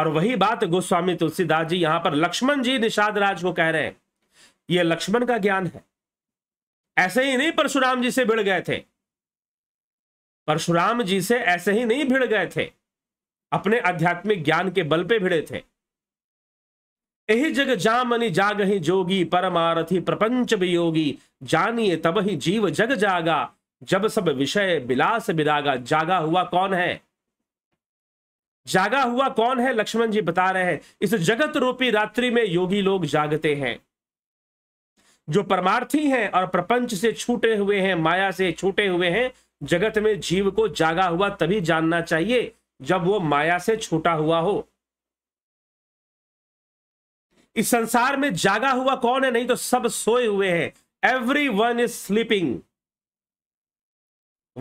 [SPEAKER 1] और वही बात गोस्वामी तुलसीदास जी यहां पर लक्ष्मण जी निषाद राज को कह रहे हैं यह लक्ष्मण का ज्ञान है ऐसे ही नहीं परशुराम जी से भिड़ गए थे परशुराम जी से ऐसे ही नहीं भिड़ गए थे अपने आध्यात्मिक ज्ञान के बल पे भिड़े थे यही जग जा मनी जाग ही जोगी परमारथी प्रपंच वियोगी जानिए तब ही जीव जग जागा जब सब विषय बिलास बिरागा जागा हुआ कौन है जागा हुआ कौन है लक्ष्मण जी बता रहे हैं इस जगत रूपी रात्रि में योगी लोग जागते हैं जो परमार्थी हैं और प्रपंच से छूटे हुए हैं माया से छूटे हुए हैं जगत में जीव को जागा हुआ तभी जानना चाहिए जब वो माया से छूटा हुआ हो इस संसार में जागा हुआ कौन है नहीं तो सब सोए हुए हैं everyone is sleeping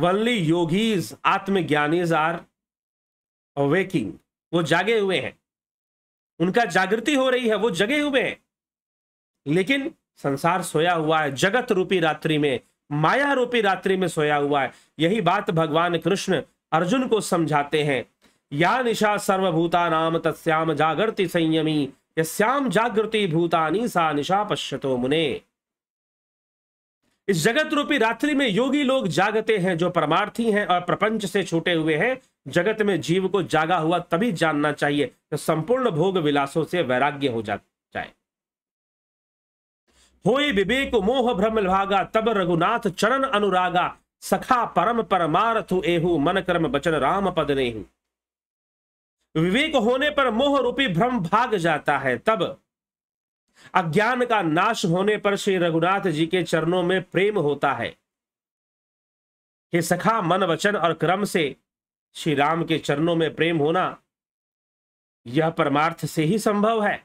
[SPEAKER 1] only yogis आत्मज्ञानीज आर अवेकिंग वो जागे हुए हैं उनका जागृति हो रही है वो जगे हुए हैं लेकिन संसार सोया हुआ है जगत रूपी रात्रि में माया रूपी रात्रि में सोया हुआ है यही बात भगवान कृष्ण अर्जुन को समझाते हैं या निशा सर्वभूता नाम तत्म जागृति संयमी यश्याम जागृति भूतानी सा निशा पश्यतो मुने इस जगत रूपी रात्रि में योगी लोग जागते हैं जो परमार्थी हैं और प्रपंच से छूटे हुए हैं जगत में जीव को जागा हुआ तभी जानना चाहिए तो संपूर्ण भोग विलासों से वैराग्य हो जाए होए विवेक मोह भ्रम भागा तब रघुनाथ चरण अनुरागा सखा परम परमारथु एहु मन कर्म बचन राम पद नेहु विवेक होने पर मोह रूपी भ्रम भाग जाता है तब अज्ञान का नाश होने पर श्री रघुनाथ जी के चरणों में प्रेम होता है हे सखा मन वचन और क्रम से श्री राम के चरणों में प्रेम होना यह परमार्थ से ही संभव है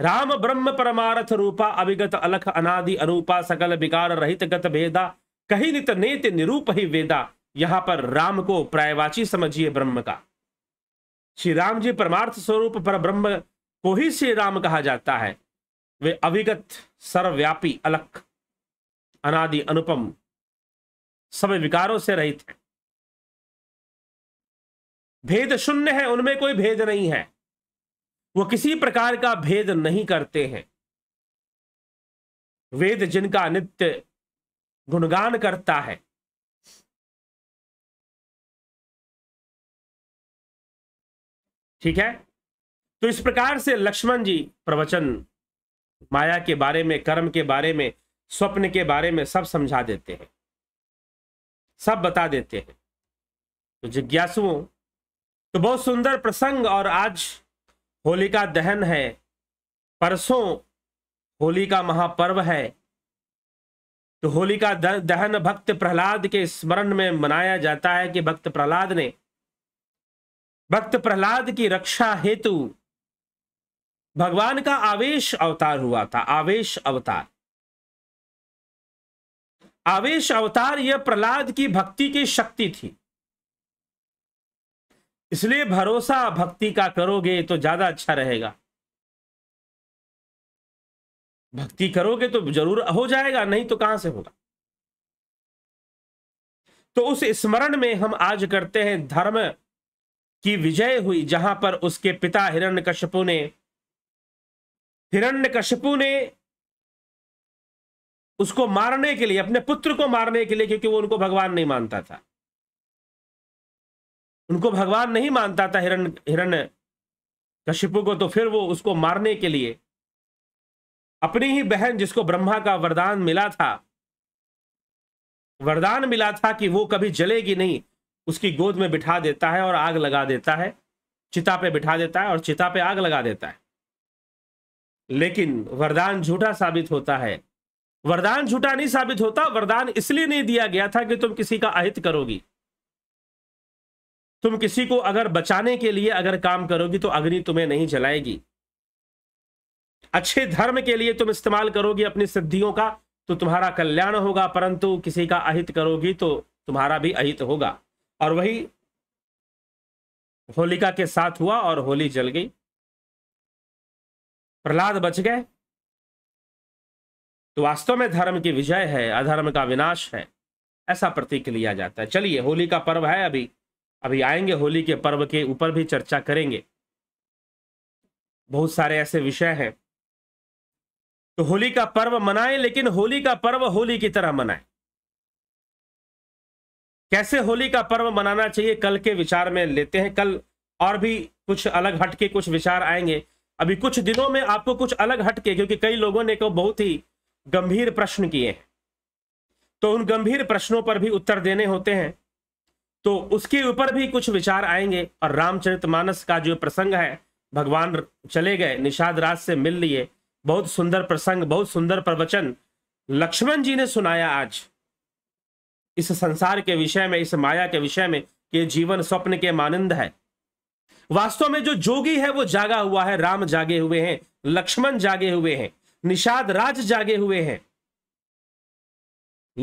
[SPEAKER 1] राम ब्रह्म परमारथ रूपा अविगत अलख अनादि अरूपा सकल विकार रहित गत भेदा कही नित नेत निरूप ही वेदा यहां पर राम को प्रायवाची समझिए ब्रह्म का श्री राम जी परमार्थ स्वरूप पर ब्रह्म को ही श्री राम कहा जाता है वे अविगत सर्वव्यापी अलख अनादि अनुपम सब विकारों से रहित है भेद शून्य है उनमें कोई भेद नहीं है वो किसी प्रकार का भेद नहीं करते हैं वेद जिनका नित्य
[SPEAKER 2] गुणगान करता है
[SPEAKER 1] ठीक है तो इस प्रकार से लक्ष्मण जी प्रवचन माया के बारे में कर्म के बारे में स्वप्न के बारे में सब समझा देते हैं सब बता देते हैं तो जिज्ञासुओं तो बहुत सुंदर प्रसंग और आज होलिका दहन है परसों होली का महापर्व है तो होली का दहन भक्त प्रहलाद के स्मरण में मनाया जाता है कि भक्त प्रहलाद ने भक्त प्रहलाद की रक्षा हेतु भगवान का आवेश अवतार हुआ था आवेश अवतार आवेश अवतार यह प्रहलाद की भक्ति की शक्ति थी इसलिए भरोसा भक्ति का करोगे तो ज्यादा अच्छा रहेगा भक्ति करोगे तो जरूर हो जाएगा नहीं तो कहां से होगा तो उस स्मरण में हम आज करते हैं धर्म की विजय हुई जहां पर उसके पिता हिरण्य कश्यपु ने हिरण्य कश्यपु ने उसको मारने के लिए अपने पुत्र को मारने के लिए क्योंकि वो उनको भगवान नहीं मानता था उनको भगवान नहीं मानता था हिरण हिरण कश्यपु को तो फिर वो उसको मारने के लिए अपनी ही बहन जिसको ब्रह्मा का वरदान मिला था वरदान मिला था कि वो कभी जलेगी नहीं उसकी गोद में बिठा देता है और आग लगा देता है चिता पे बिठा देता है और चिता पे आग लगा देता है लेकिन वरदान झूठा साबित होता है वरदान झूठा नहीं साबित होता वरदान इसलिए नहीं दिया गया था कि तुम किसी का अहित करोगी तुम तो किसी को अगर बचाने के लिए अगर काम करोगी तो अग्नि तुम्हें नहीं जलाएगी अच्छे धर्म के लिए तुम इस्तेमाल करोगी अपनी सिद्धियों का तो तुम्हारा कल्याण होगा परंतु किसी का अहित करोगी तो तुम्हारा भी अहित होगा और वही होलिका के साथ हुआ और होली जल गई प्रहलाद बच गए तो वास्तव में धर्म की विजय है अधर्म का विनाश है ऐसा प्रतीक लिया जाता है चलिए होली का पर्व है अभी अभी आएंगे होली के पर्व के ऊपर भी चर्चा करेंगे बहुत सारे ऐसे विषय हैं तो होली का पर्व मनाएं लेकिन होली का पर्व होली की तरह मनाएं कैसे होली का पर्व मनाना चाहिए कल के विचार में लेते हैं कल और भी कुछ अलग हटके कुछ विचार आएंगे अभी कुछ दिनों में आपको कुछ अलग हटके क्योंकि कई लोगों ने को बहुत ही गंभीर प्रश्न किए हैं तो उन गंभीर प्रश्नों पर भी उत्तर देने होते हैं तो उसके ऊपर भी कुछ विचार आएंगे और रामचरितमानस का जो प्रसंग है भगवान चले गए निषाद राज से मिल लिए बहुत सुंदर प्रसंग बहुत सुंदर प्रवचन लक्ष्मण जी ने सुनाया आज इस संसार के विषय में इस माया के विषय में कि जीवन स्वप्न के मानंद है वास्तव में जो जोगी है वो जागा हुआ है राम जागे हुए हैं लक्ष्मण जागे हुए हैं निषाद राज जागे हुए हैं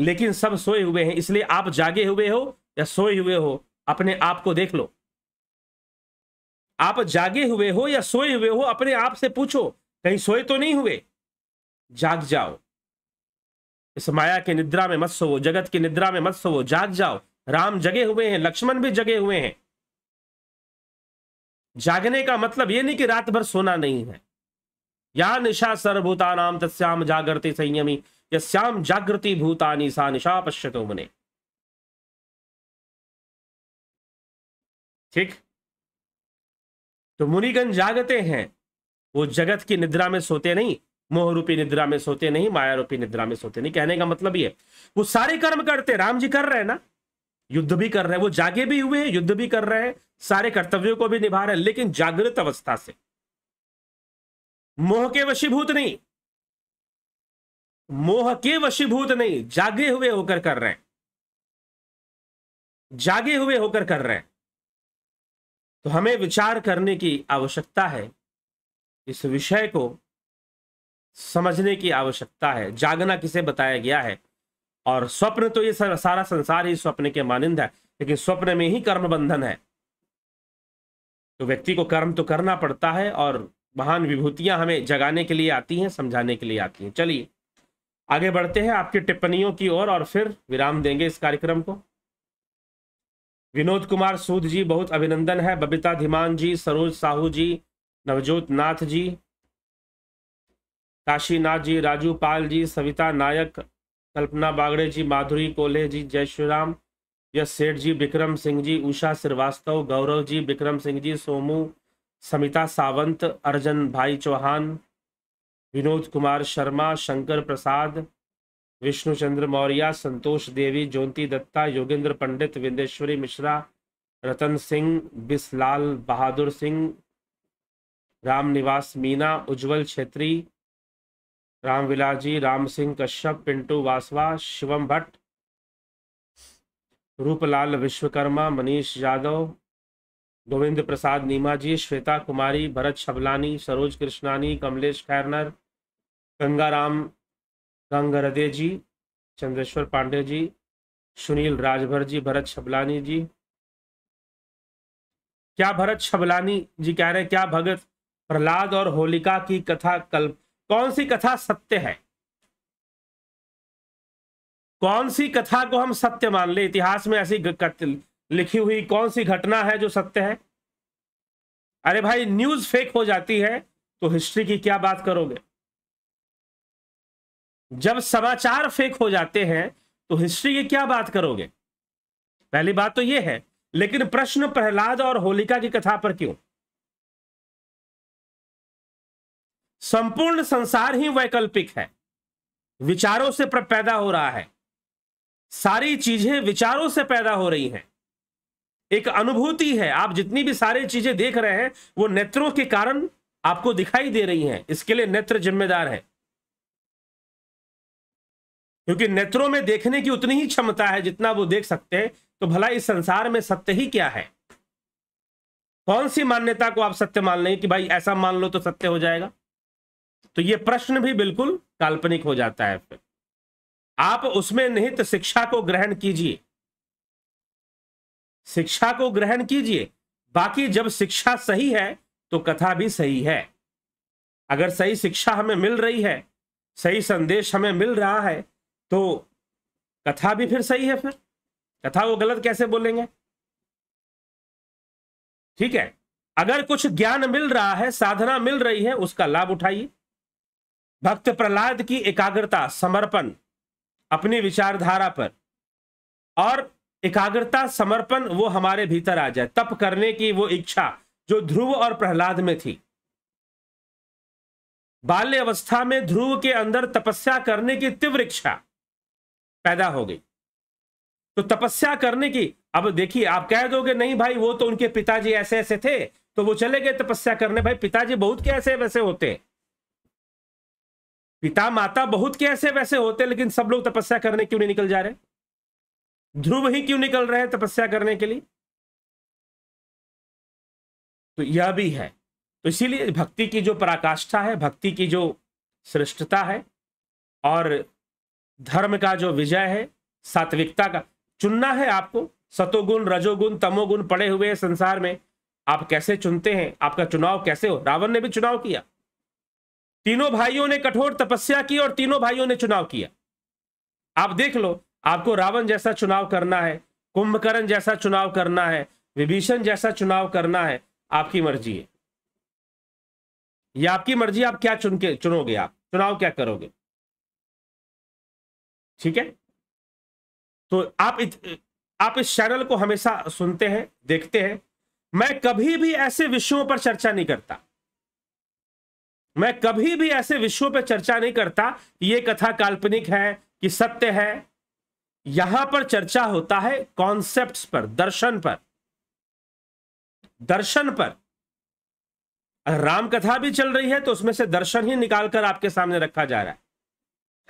[SPEAKER 1] लेकिन सब सोए हुए हैं इसलिए आप जागे हुए हो या सोए हुए हो अपने आप को देख लो आप जागे हुए हो या सोए हुए हो अपने आप से पूछो कहीं सोए तो नहीं हुए जाग जाओ इस माया की निद्रा में मत सोवो जगत की निद्रा में मत सोवो जाग जाओ राम जगे हुए हैं लक्ष्मण भी जगे हुए हैं जागने का मतलब यह नहीं कि रात भर सोना नहीं है या निशा सर्वभूता नाम तस्याम जागृति संयमी श्याम जागृति भूतानी
[SPEAKER 2] सा निशा पश्यतो मने
[SPEAKER 1] ठीक तो मुनिगण जागते हैं वो जगत की निद्रा में सोते नहीं मोह रूपी निद्रा में सोते नहीं माया रूपी निद्रा में सोते नहीं कहने का मतलब ये वो सारे कर्म करते राम जी कर रहे हैं ना युद्ध भी कर रहे हैं वो जागे भी हुए युद्ध भी कर रहे हैं सारे कर्तव्यों को भी निभा रहे हैं लेकिन जागृत अवस्था से मोह के वशीभूत नहीं मोह के वशीभूत नहीं जागे हुए होकर कर रहे हैं जागे हुए होकर कर रहे हैं तो हमें विचार करने की आवश्यकता है इस विषय को समझने की आवश्यकता है जागना किसे बताया गया है और स्वप्न तो ये सारा संसार ही स्वप्न के मानिंद है लेकिन स्वप्न में ही कर्म बंधन है तो व्यक्ति को कर्म तो करना पड़ता है और महान विभूतियां हमें जगाने के लिए आती हैं समझाने के लिए आती हैं चलिए आगे बढ़ते हैं आपकी टिप्पणियों की ओर और, और फिर विराम देंगे इस कार्यक्रम को विनोद कुमार सूद जी बहुत अभिनंदन है बबीता धीमान जी सरोज साहू जी नवजोत नाथ जी काशीनाथ जी राजू पाल जी सविता नायक कल्पना बागड़े जी माधुरी कोल्हे जी जय श्री राम यश सेठ जी विक्रम सिंह जी उषा श्रीवास्तव गौरव जी विक्रम सिंह जी सोमू समिता सावंत अर्जन भाई चौहान विनोद कुमार शर्मा शंकर प्रसाद विष्णु चंद्र मौर्य संतोष देवी ज्योति दत्ता योगेंद्र पंडित विंदेश्वरी मिश्रा रतन सिंह बिसलाल बहादुर सिंह रामनिवास मीना उज्जवल छेत्री रामविलास जी राम सिंह कश्यप पिंटू वासवा शिवम भट्ट रूपलाल विश्वकर्मा मनीष यादव गोविंद प्रसाद नीमा जी श्वेता कुमारी भरत छबलानी सरोज कृष्णानी कमलेश खैरनर गंगाराम गंग हृदय जी चंद्रेश्वर पांडे जी सुनील राजभर जी भरत छबलानी जी क्या भरत छबलानी जी कह रहे हैं क्या भगत प्रहलाद और होलिका की कथा कल कौन सी कथा सत्य है कौन सी कथा को हम सत्य मान ले इतिहास में ऐसी लिखी हुई कौन सी घटना है जो सत्य है अरे भाई न्यूज फेक हो जाती है तो हिस्ट्री की क्या बात करोगे जब समाचार फेक हो जाते हैं तो हिस्ट्री की क्या बात करोगे पहली बात तो यह है लेकिन प्रश्न प्रहलाद और होलिका की कथा पर क्यों संपूर्ण संसार ही वैकल्पिक है विचारों से पैदा हो रहा है सारी चीजें विचारों से पैदा हो रही हैं एक अनुभूति है आप जितनी भी सारी चीजें देख रहे हैं वो नेत्रों के कारण आपको दिखाई दे रही हैं इसके लिए नेत्र जिम्मेदार है क्योंकि नेत्रों में देखने की उतनी ही क्षमता है जितना वो देख सकते हैं तो भला इस संसार में सत्य ही क्या है कौन सी मान्यता को आप सत्य मान लें कि भाई ऐसा मान लो तो सत्य हो जाएगा तो ये प्रश्न भी बिल्कुल काल्पनिक हो जाता है फिर आप उसमें निहित शिक्षा को ग्रहण कीजिए शिक्षा को ग्रहण कीजिए बाकी जब शिक्षा सही है तो कथा भी सही है अगर सही शिक्षा हमें मिल रही है सही संदेश हमें मिल रहा है तो कथा भी फिर सही है फिर कथा वो गलत कैसे बोलेंगे ठीक है अगर कुछ ज्ञान मिल रहा है साधना मिल रही है उसका लाभ उठाइए भक्त प्रहलाद की एकाग्रता समर्पण अपनी विचारधारा पर और एकाग्रता समर्पण वो हमारे भीतर आ जाए तप करने की वो इच्छा जो ध्रुव और प्रहलाद में थी बाल्य अवस्था में ध्रुव के अंदर तपस्या करने की तीव्र इच्छा पैदा हो गई तो तपस्या करने की अब देखिए आप कह दोगे नहीं भाई वो तो उनके पिताजी ऐसे ऐसे थे तो वो चले गए तपस्या करने भाई पिताजी बहुत कैसे ऐसे वैसे होते पिता माता बहुत कैसे वैसे होते लेकिन सब लोग तपस्या करने क्यों नहीं निकल जा रहे ध्रुव ही क्यों निकल रहे हैं तपस्या करने के लिए तो यह भी है तो इसीलिए भक्ति की जो पराकाष्ठा है भक्ति की जो श्रेष्ठता है और धर्म का जो विजय है सात्विकता का चुनना है आपको सतोगुण रजोगुण तमोगुण पड़े हुए संसार में आप कैसे चुनते हैं आपका चुनाव कैसे हो रावण ने भी चुनाव किया तीनों भाइयों ने कठोर तपस्या की और तीनों भाइयों ने चुनाव किया आप देख लो आपको रावण जैसा चुनाव करना है कुंभकर्ण जैसा चुनाव करना है विभीषण जैसा चुनाव करना है आपकी मर्जी है यह आपकी मर्जी आप क्या
[SPEAKER 2] चुन के चुनोगे आप चुनाव क्या करोगे ठीक है
[SPEAKER 1] तो आप इत, आप इस चैनल को हमेशा सुनते हैं देखते हैं मैं कभी भी ऐसे विषयों पर चर्चा नहीं करता मैं कभी भी ऐसे विषयों पर चर्चा नहीं करता कि ये कथा काल्पनिक है कि सत्य है यहां पर चर्चा होता है कॉन्सेप्ट्स पर दर्शन पर दर्शन पर राम कथा भी चल रही है तो उसमें से दर्शन ही निकालकर आपके सामने रखा जा रहा है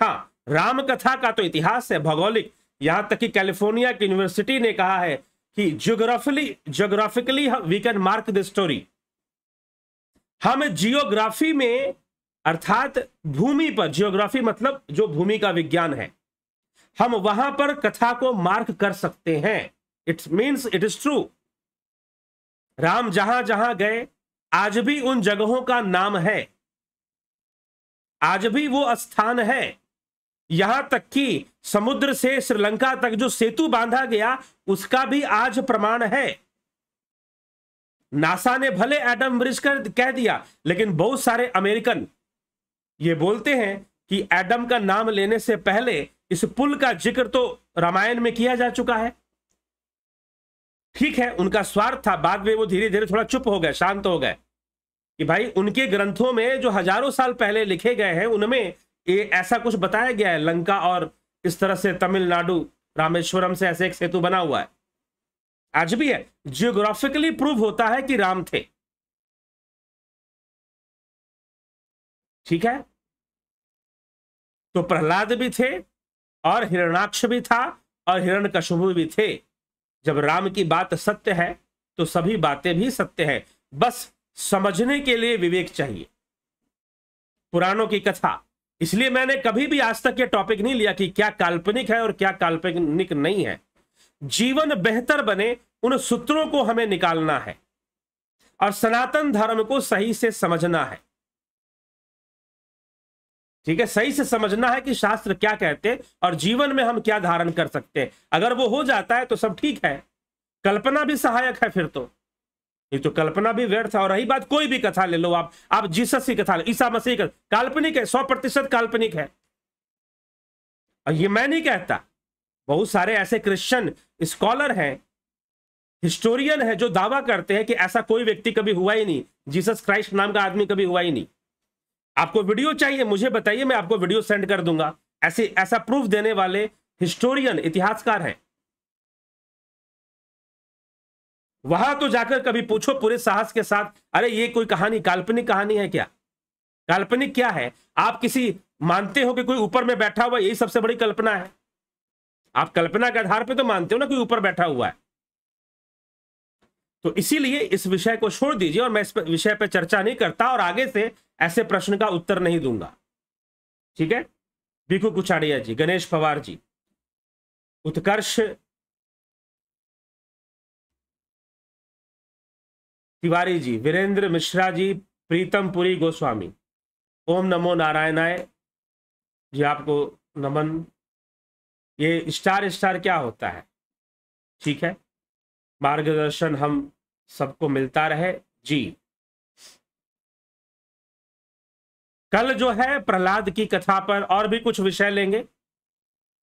[SPEAKER 1] हाँ रामकथा का तो इतिहास है भौगोलिक यहां तक कि कैलिफोर्निया की यूनिवर्सिटी ने कहा है कि geographically geographically we can mark the story हम जियोग्राफी में अर्थात भूमि पर जियोग्राफी मतलब जो भूमि का विज्ञान है हम वहां पर कथा को मार्क कर सकते हैं it's means it is true Ram जहां जहां गए आज भी उन जगहों का नाम है आज भी वो स्थान है यहां तक कि समुद्र से श्रीलंका तक जो सेतु बांधा गया उसका भी आज प्रमाण है नासा ने भले एडम ब्रिज कर कह दिया लेकिन बहुत सारे अमेरिकन ये बोलते हैं कि एडम का नाम लेने से पहले इस पुल का जिक्र तो रामायण में किया जा चुका है ठीक है उनका स्वार्थ था बाद में वो धीरे धीरे थोड़ा चुप हो गए शांत हो गए कि भाई उनके ग्रंथों में जो हजारों साल पहले लिखे गए हैं उनमें ये ऐसा कुछ बताया गया है लंका और इस तरह से तमिलनाडु रामेश्वरम से ऐसे एक सेतु बना हुआ है आज भी है जियोग्राफिकली
[SPEAKER 2] प्रूव होता है कि राम थे
[SPEAKER 1] ठीक है तो प्रहलाद भी थे और हिरणाक्ष भी था और हिरण भी थे जब राम की बात सत्य है तो सभी बातें भी सत्य है बस समझने के लिए विवेक चाहिए पुराणों की कथा इसलिए मैंने कभी भी आज तक ये टॉपिक नहीं लिया कि क्या काल्पनिक है और क्या काल्पनिक नहीं है जीवन बेहतर बने उन सूत्रों को हमें निकालना है और सनातन धर्म को सही से समझना है ठीक है सही से समझना है कि शास्त्र क्या कहते हैं और जीवन में हम क्या धारण कर सकते हैं अगर वो हो जाता है तो सब ठीक है कल्पना भी सहायक है फिर तो ये तो कल्पना भी व्यर्थ है और रही बात कोई भी कथा ले लो आप आप जीसस की कथा ईसा मसीह का काल्पनिक है सौ प्रतिशत काल्पनिक है और ये मैं नहीं कहता बहुत सारे ऐसे क्रिश्चियन स्कॉलर हैं हिस्टोरियन है जो दावा करते हैं कि ऐसा कोई व्यक्ति कभी हुआ ही नहीं जीसस क्राइस्ट नाम का आदमी कभी हुआ ही नहीं आपको वीडियो चाहिए मुझे बताइए मैं आपको वीडियो सेंड कर दूंगा ऐसे ऐसा प्रूफ देने वाले हिस्टोरियन इतिहासकार हैं वहां तो जाकर कभी पूछो पूरे साहस के साथ अरे ये कोई कहानी काल्पनिक कहानी है क्या काल्पनिक क्या है आप किसी मानते हो कि कोई ऊपर में बैठा हुआ यही सबसे बड़ी कल्पना है आप कल्पना के आधार पर तो मानते हो ना कोई ऊपर बैठा हुआ है तो इसीलिए इस विषय को छोड़ दीजिए और मैं इस विषय पर चर्चा नहीं करता और आगे से ऐसे प्रश्न का उत्तर नहीं दूंगा ठीक है बीकू कुछ जी गणेश पवार जी उत्कर्ष तिवारी जी वीरेंद्र मिश्रा जी प्रीतमपुरी गोस्वामी ओम नमो नारायणाय जी आपको नमन ये स्टार स्टार क्या होता है ठीक है मार्गदर्शन हम सबको मिलता रहे जी कल जो है प्रहलाद की कथा पर और भी कुछ विषय लेंगे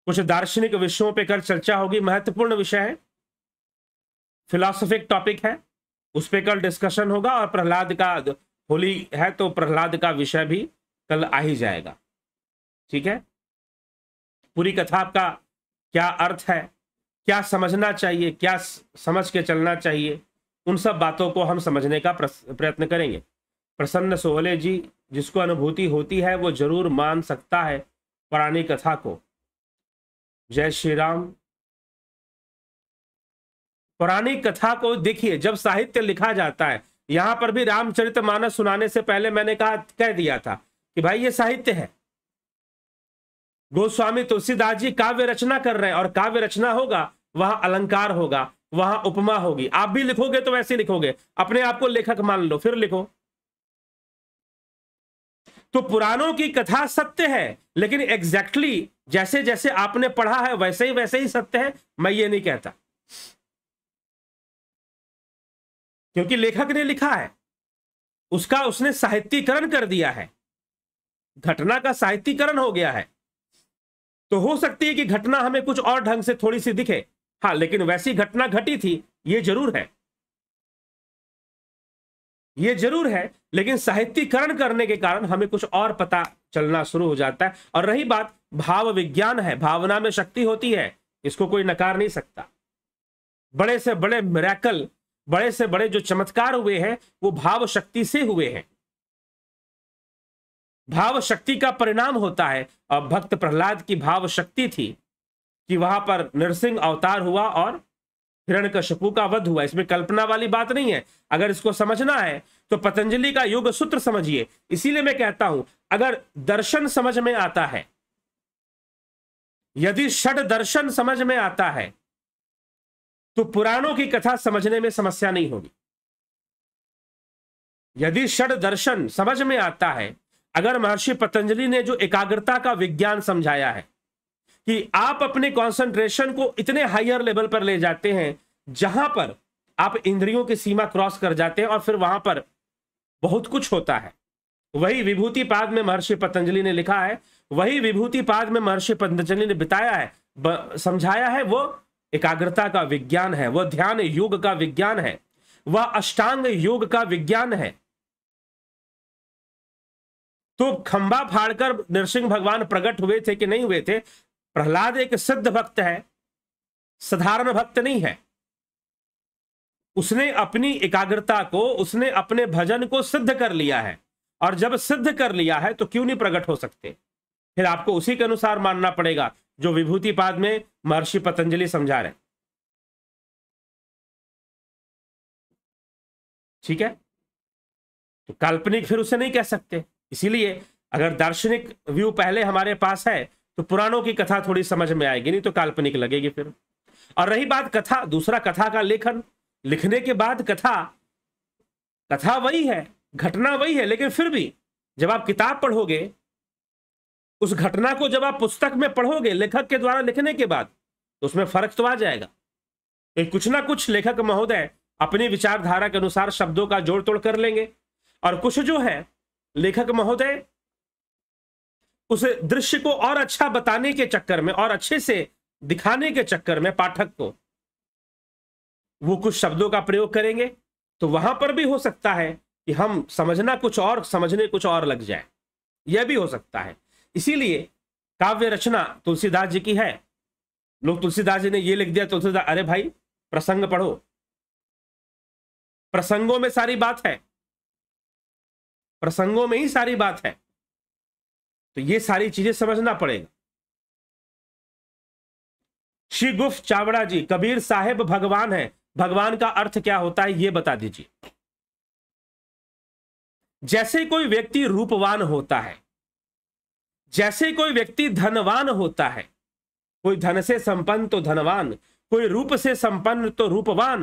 [SPEAKER 1] कुछ दार्शनिक विषयों पे कल चर्चा होगी महत्वपूर्ण विषय है फिलॉसफिक टॉपिक है उस पर कल डिस्कशन होगा और प्रहलाद का होली है तो प्रहलाद का विषय भी कल आ ही जाएगा ठीक है पूरी कथा का क्या अर्थ है क्या समझना चाहिए क्या समझ के चलना चाहिए उन सब बातों को हम समझने का प्रयत्न करेंगे प्रसन्न सोहले जी जिसको अनुभूति होती है वो जरूर मान सकता है पुरानी कथा को जय श्री राम पौराणिक कथा को देखिए जब साहित्य लिखा जाता है यहां पर भी रामचरित मानस सुनाने से पहले मैंने कहा कह दिया था कि भाई ये साहित्य है गोस्वामी तुलसीदास जी काव्य रचना कर रहे हैं और काव्य रचना होगा वहां अलंकार होगा वहां उपमा होगी आप भी लिखोगे तो वैसे लिखोगे अपने आप को लेखक मान लो फिर लिखो तो पुराणों की कथा सत्य है लेकिन एग्जैक्टली exactly जैसे जैसे आपने पढ़ा है वैसे ही वैसे ही सत्य है मैं ये नहीं कहता क्योंकि लेखक ने लिखा है उसका उसने साहित्यकरण कर दिया है घटना का साहित्यकरण हो गया है तो हो सकती है कि घटना हमें कुछ और ढंग से थोड़ी सी दिखे हाँ लेकिन वैसी घटना घटी थी ये जरूर है ये जरूर है लेकिन साहित्यकरण करने के कारण हमें कुछ और पता चलना शुरू हो जाता है और रही बात भाव विज्ञान है भावना में शक्ति होती है इसको कोई नकार नहीं सकता बड़े से बड़े मेरेकल बड़े से बड़े जो चमत्कार हुए हैं वो भाव शक्ति से हुए हैं भाव शक्ति का परिणाम होता है और भक्त प्रहलाद की भाव शक्ति थी कि वहां पर नरसिंह अवतार हुआ और हिरण का का वध हुआ इसमें कल्पना वाली बात नहीं है अगर इसको समझना है तो पतंजलि का योग सूत्र समझिए इसीलिए मैं कहता हूं अगर दर्शन समझ में आता है यदि षड दर्शन समझ में आता है तो पुराणों की कथा समझने में समस्या नहीं होगी यदि षड दर्शन समझ में आता है अगर महर्षि पतंजलि ने जो एकाग्रता का विज्ञान समझाया है कि आप अपने कंसंट्रेशन को इतने हायर लेवल पर ले जाते हैं जहां पर आप इंद्रियों की सीमा क्रॉस कर जाते हैं और फिर वहां पर बहुत कुछ होता है वही विभूति पाद में महर्षि पतंजलि ने लिखा है वही विभूति पाद में महर्षि पतंजलि ने बिताया है समझाया है वो एकाग्रता का विज्ञान है वह ध्यान योग का विज्ञान है वह अष्टांग योग का विज्ञान है तो खंबा फाड़कर नरसिंह भगवान प्रकट हुए थे कि नहीं हुए थे प्रहलाद एक सिद्ध भक्त है साधारण भक्त नहीं है उसने अपनी एकाग्रता को उसने अपने भजन को सिद्ध कर लिया है और जब सिद्ध कर लिया है तो क्यों नहीं प्रकट हो सकते फिर आपको उसी के अनुसार मानना पड़ेगा जो पाद में महर्षि पतंजलि समझा रहे ठीक है तो काल्पनिक फिर उसे नहीं कह सकते इसीलिए अगर दार्शनिक व्यू पहले हमारे पास है तो पुराणों की कथा थोड़ी समझ में आएगी नहीं तो काल्पनिक लगेगी फिर और रही बात कथा दूसरा कथा का लेखन लिखने के बाद कथा कथा वही है घटना वही है लेकिन फिर भी जब आप किताब पढ़ोगे उस घटना को जब आप पुस्तक में पढ़ोगे लेखक के द्वारा लिखने के बाद तो उसमें फर्क तो आ जाएगा तो कुछ ना कुछ लेखक महोदय अपनी विचारधारा के अनुसार शब्दों का जोड़ तोड़ कर लेंगे और कुछ जो है लेखक महोदय उस दृश्य को और अच्छा बताने के चक्कर में और अच्छे से दिखाने के चक्कर में पाठक को वो कुछ शब्दों का प्रयोग करेंगे तो वहां पर भी हो सकता है कि हम समझना कुछ और समझने कुछ और लग जाए यह भी हो सकता है इसीलिए काव्य रचना तुलसीदास जी की है लोग तुलसीदास जी ने ये लिख दिया तुलसीदास अरे भाई प्रसंग पढ़ो प्रसंगों में सारी बात है प्रसंगों में ही सारी बात है तो ये सारी चीजें समझना पड़ेगा श्री गुफ चावड़ा जी कबीर साहेब भगवान है भगवान का अर्थ क्या होता है ये बता दीजिए जैसे कोई व्यक्ति रूपवान होता है जैसे कोई व्यक्ति धनवान होता है कोई धन से संपन्न तो धनवान कोई रूप से संपन्न तो रूपवान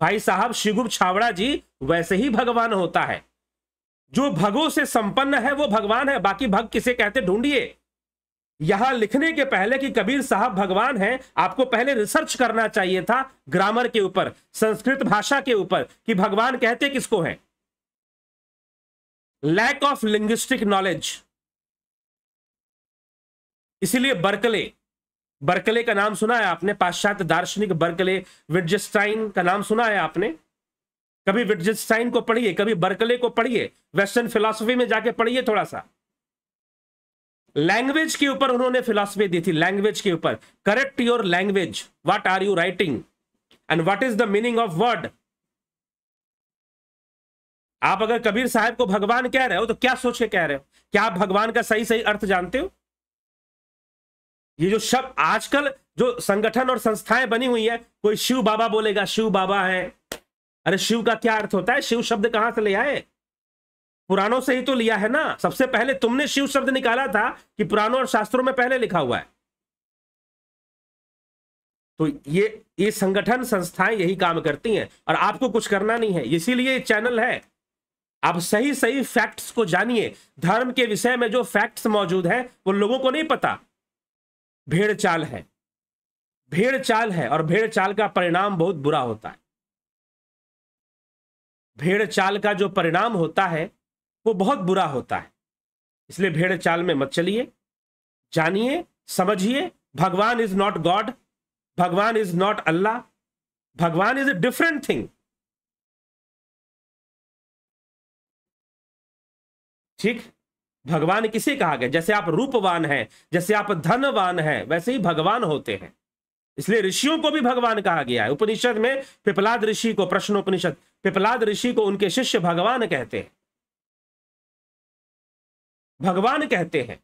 [SPEAKER 1] भाई साहब शिगुप छावड़ा जी वैसे ही भगवान होता है जो भगों से संपन्न है वो भगवान है बाकी भग किसे कहते ढूंढिए यहां लिखने के पहले कि कबीर साहब भगवान है आपको पहले रिसर्च करना चाहिए था ग्रामर के ऊपर संस्कृत भाषा के ऊपर कि भगवान कहते किसको है लैक ऑफ लिंग्विस्टिक नॉलेज इसीलिए बर्कले बर्कले का नाम सुना है आपने पाश्चात्य दार्शनिक बर्कले विटजस्टाइन का नाम सुना है आपने कभी विटजस्टाइन को पढ़िए कभी बर्कले को पढ़िए वेस्टर्न फिलोसफी में जाके पढ़िए थोड़ा सा लैंग्वेज के ऊपर उन्होंने फिलोसफी दी थी लैंग्वेज के ऊपर correct your language what are you writing and what is the meaning of word आप अगर कबीर साहब को भगवान कह रहे हो तो क्या सोच के कह रहे हो क्या आप भगवान का सही सही अर्थ जानते हो ये जो शब्द आजकल जो संगठन और संस्थाएं बनी हुई है कोई शिव बाबा बोलेगा शिव बाबा है अरे शिव का क्या अर्थ होता है शिव शब्द कहां से ले आए पुरानों से ही तो लिया है ना सबसे पहले तुमने शिव शब्द निकाला था कि पुरानों और शास्त्रों में पहले लिखा हुआ है तो ये ये संगठन संस्थाएं यही काम करती हैं और आपको कुछ करना नहीं है इसीलिए चैनल है आप सही सही फैक्ट्स को जानिए धर्म के विषय में जो फैक्ट्स मौजूद हैं वो लोगों को नहीं पता भेड़ चाल है भेड़ चाल है और भेड़ चाल का परिणाम बहुत बुरा होता है भेड़ चाल का जो परिणाम होता है वो बहुत बुरा होता है इसलिए भेड़ चाल में मत चलिए जानिए समझिए Bhagwan is not God Bhagwan is not Allah Bhagwan is a different thing ठीक भगवान किसे कहा गया जैसे आप रूपवान हैं जैसे आप धनवान हैं वैसे ही भगवान होते हैं इसलिए ऋषियों को भी भगवान कहा गया है उपनिषद में पिपलाद ऋषि को प्रश्नोपनिषद पिपलाद ऋषि को उनके शिष्य भगवान कहते हैं भगवान कहते हैं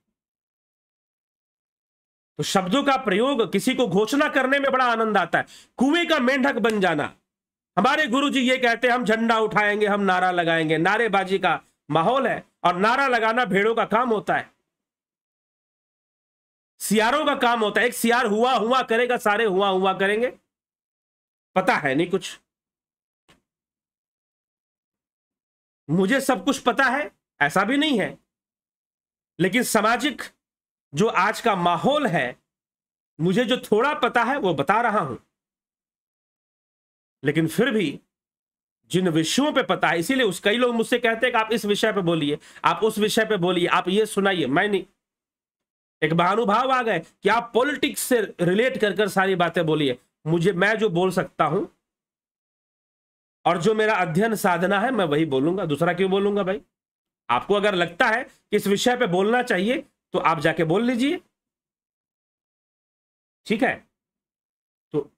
[SPEAKER 1] तो शब्दों का प्रयोग किसी को घोषणा करने में बड़ा आनंद आता है कुएं का मेंढक बन जाना हमारे गुरु जी ये कहते हैं हम झंडा उठाएंगे हम नारा लगाएंगे नारेबाजी का माहौल है और नारा लगाना भेड़ों का काम होता है सियारों का काम होता है एक सियार हुआ हुआ करेगा सारे हुआ हुआ करेंगे पता है नहीं कुछ मुझे सब कुछ पता है ऐसा भी नहीं है लेकिन सामाजिक जो आज का माहौल है मुझे जो थोड़ा पता है वो बता रहा हूं लेकिन फिर भी जिन विषयों पे पता है इसीलिए उस कई लोग मुझसे कहते हैं कि आप इस विषय पे बोलिए आप उस विषय पे बोलिए आप ये सुनाइए मैं नहीं एक महानुभाव आ गए कि आप पॉलिटिक्स से रिलेट कर कर सारी बातें बोलिए मुझे मैं जो बोल सकता हूं और जो मेरा अध्ययन साधना है मैं वही बोलूंगा दूसरा क्यों बोलूंगा भाई आपको अगर लगता है कि इस विषय पर बोलना चाहिए तो आप जाके बोल लीजिए ठीक है तो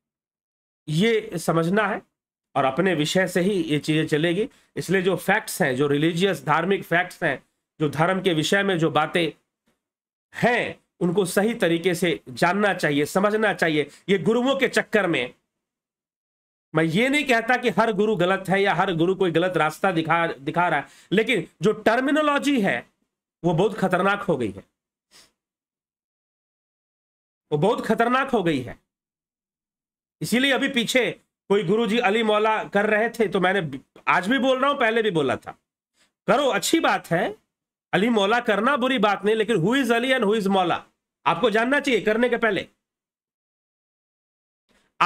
[SPEAKER 1] ये समझना है और अपने विषय से ही ये चीज़ें चलेगी इसलिए जो फैक्ट्स हैं जो रिलीजियस धार्मिक फैक्ट्स हैं जो धर्म के विषय में जो बातें हैं उनको सही तरीके से जानना चाहिए समझना चाहिए ये गुरुओं के चक्कर में मैं ये नहीं कहता कि हर गुरु गलत है या हर गुरु कोई गलत रास्ता दिखा दिखा रहा है लेकिन जो टर्मिनोलॉजी है वो बहुत खतरनाक हो गई है वो बहुत खतरनाक हो गई है इसीलिए अभी पीछे कोई गुरुजी अली मौला कर रहे थे तो मैंने आज भी बोल रहा हूं पहले भी बोला था करो अच्छी बात है अली मौला करना बुरी बात नहीं लेकिन who is Ali and who is Maula आपको जानना चाहिए करने के पहले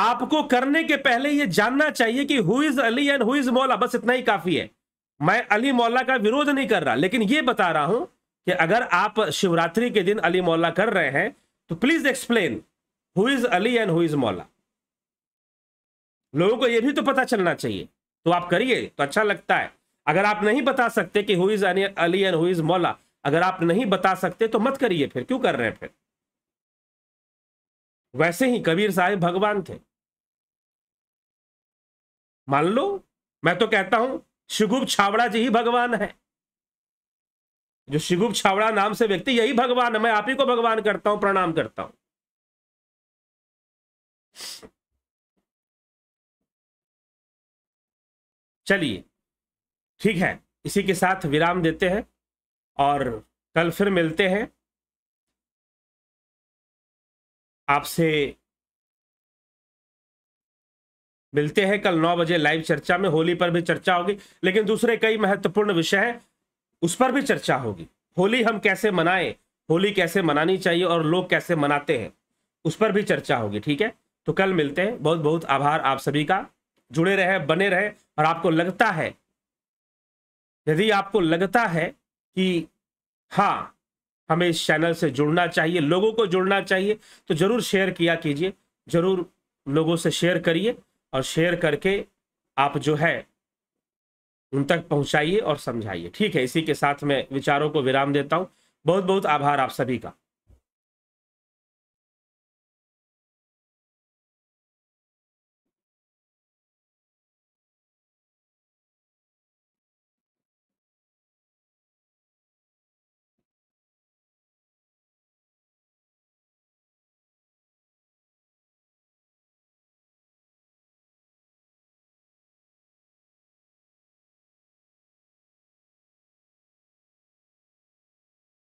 [SPEAKER 1] आपको करने के पहले यह जानना चाहिए कि who is Ali and who is Maula बस इतना ही काफी है मैं अली मौला का विरोध नहीं कर रहा लेकिन यह बता रहा हूं कि अगर आप शिवरात्रि के दिन अली मौला कर रहे हैं तो please explain who is Ali and who is Maula लोगों को यह भी तो पता चलना चाहिए तो आप करिए तो अच्छा लगता है अगर आप नहीं बता सकते कि हुईज अली एंड हुईज मौला अगर आप नहीं बता सकते तो मत करिए फिर क्यों कर रहे हैं फिर वैसे ही कबीर साहेब भगवान थे मान लो मैं तो कहता हूं शिगुप छावड़ा जी ही भगवान है जो शिगुप छावड़ा नाम से व्यक्ति यही भगवान है मैं आप ही को भगवान करता हूं प्रणाम करता हूं
[SPEAKER 2] चलिए ठीक है इसी के साथ विराम देते हैं और कल फिर मिलते हैं आपसे
[SPEAKER 1] मिलते हैं कल नौ बजे लाइव चर्चा में होली पर भी चर्चा होगी लेकिन दूसरे कई महत्वपूर्ण विषय हैं उस पर भी चर्चा होगी होली हम कैसे मनाएं होली कैसे मनानी चाहिए और लोग कैसे मनाते हैं उस पर भी चर्चा होगी ठीक है तो कल मिलते हैं बहुत बहुत आभार आप सभी का जुड़े रहे बने रहे और आपको लगता है यदि आपको लगता है कि हाँ हमें इस चैनल से जुड़ना चाहिए लोगों को जुड़ना चाहिए तो ज़रूर शेयर किया कीजिए ज़रूर लोगों से शेयर करिए और शेयर करके आप जो है उन तक पहुंचाइए और समझाइए ठीक है इसी के साथ मैं विचारों को विराम देता हूं
[SPEAKER 2] बहुत बहुत आभार आप सभी का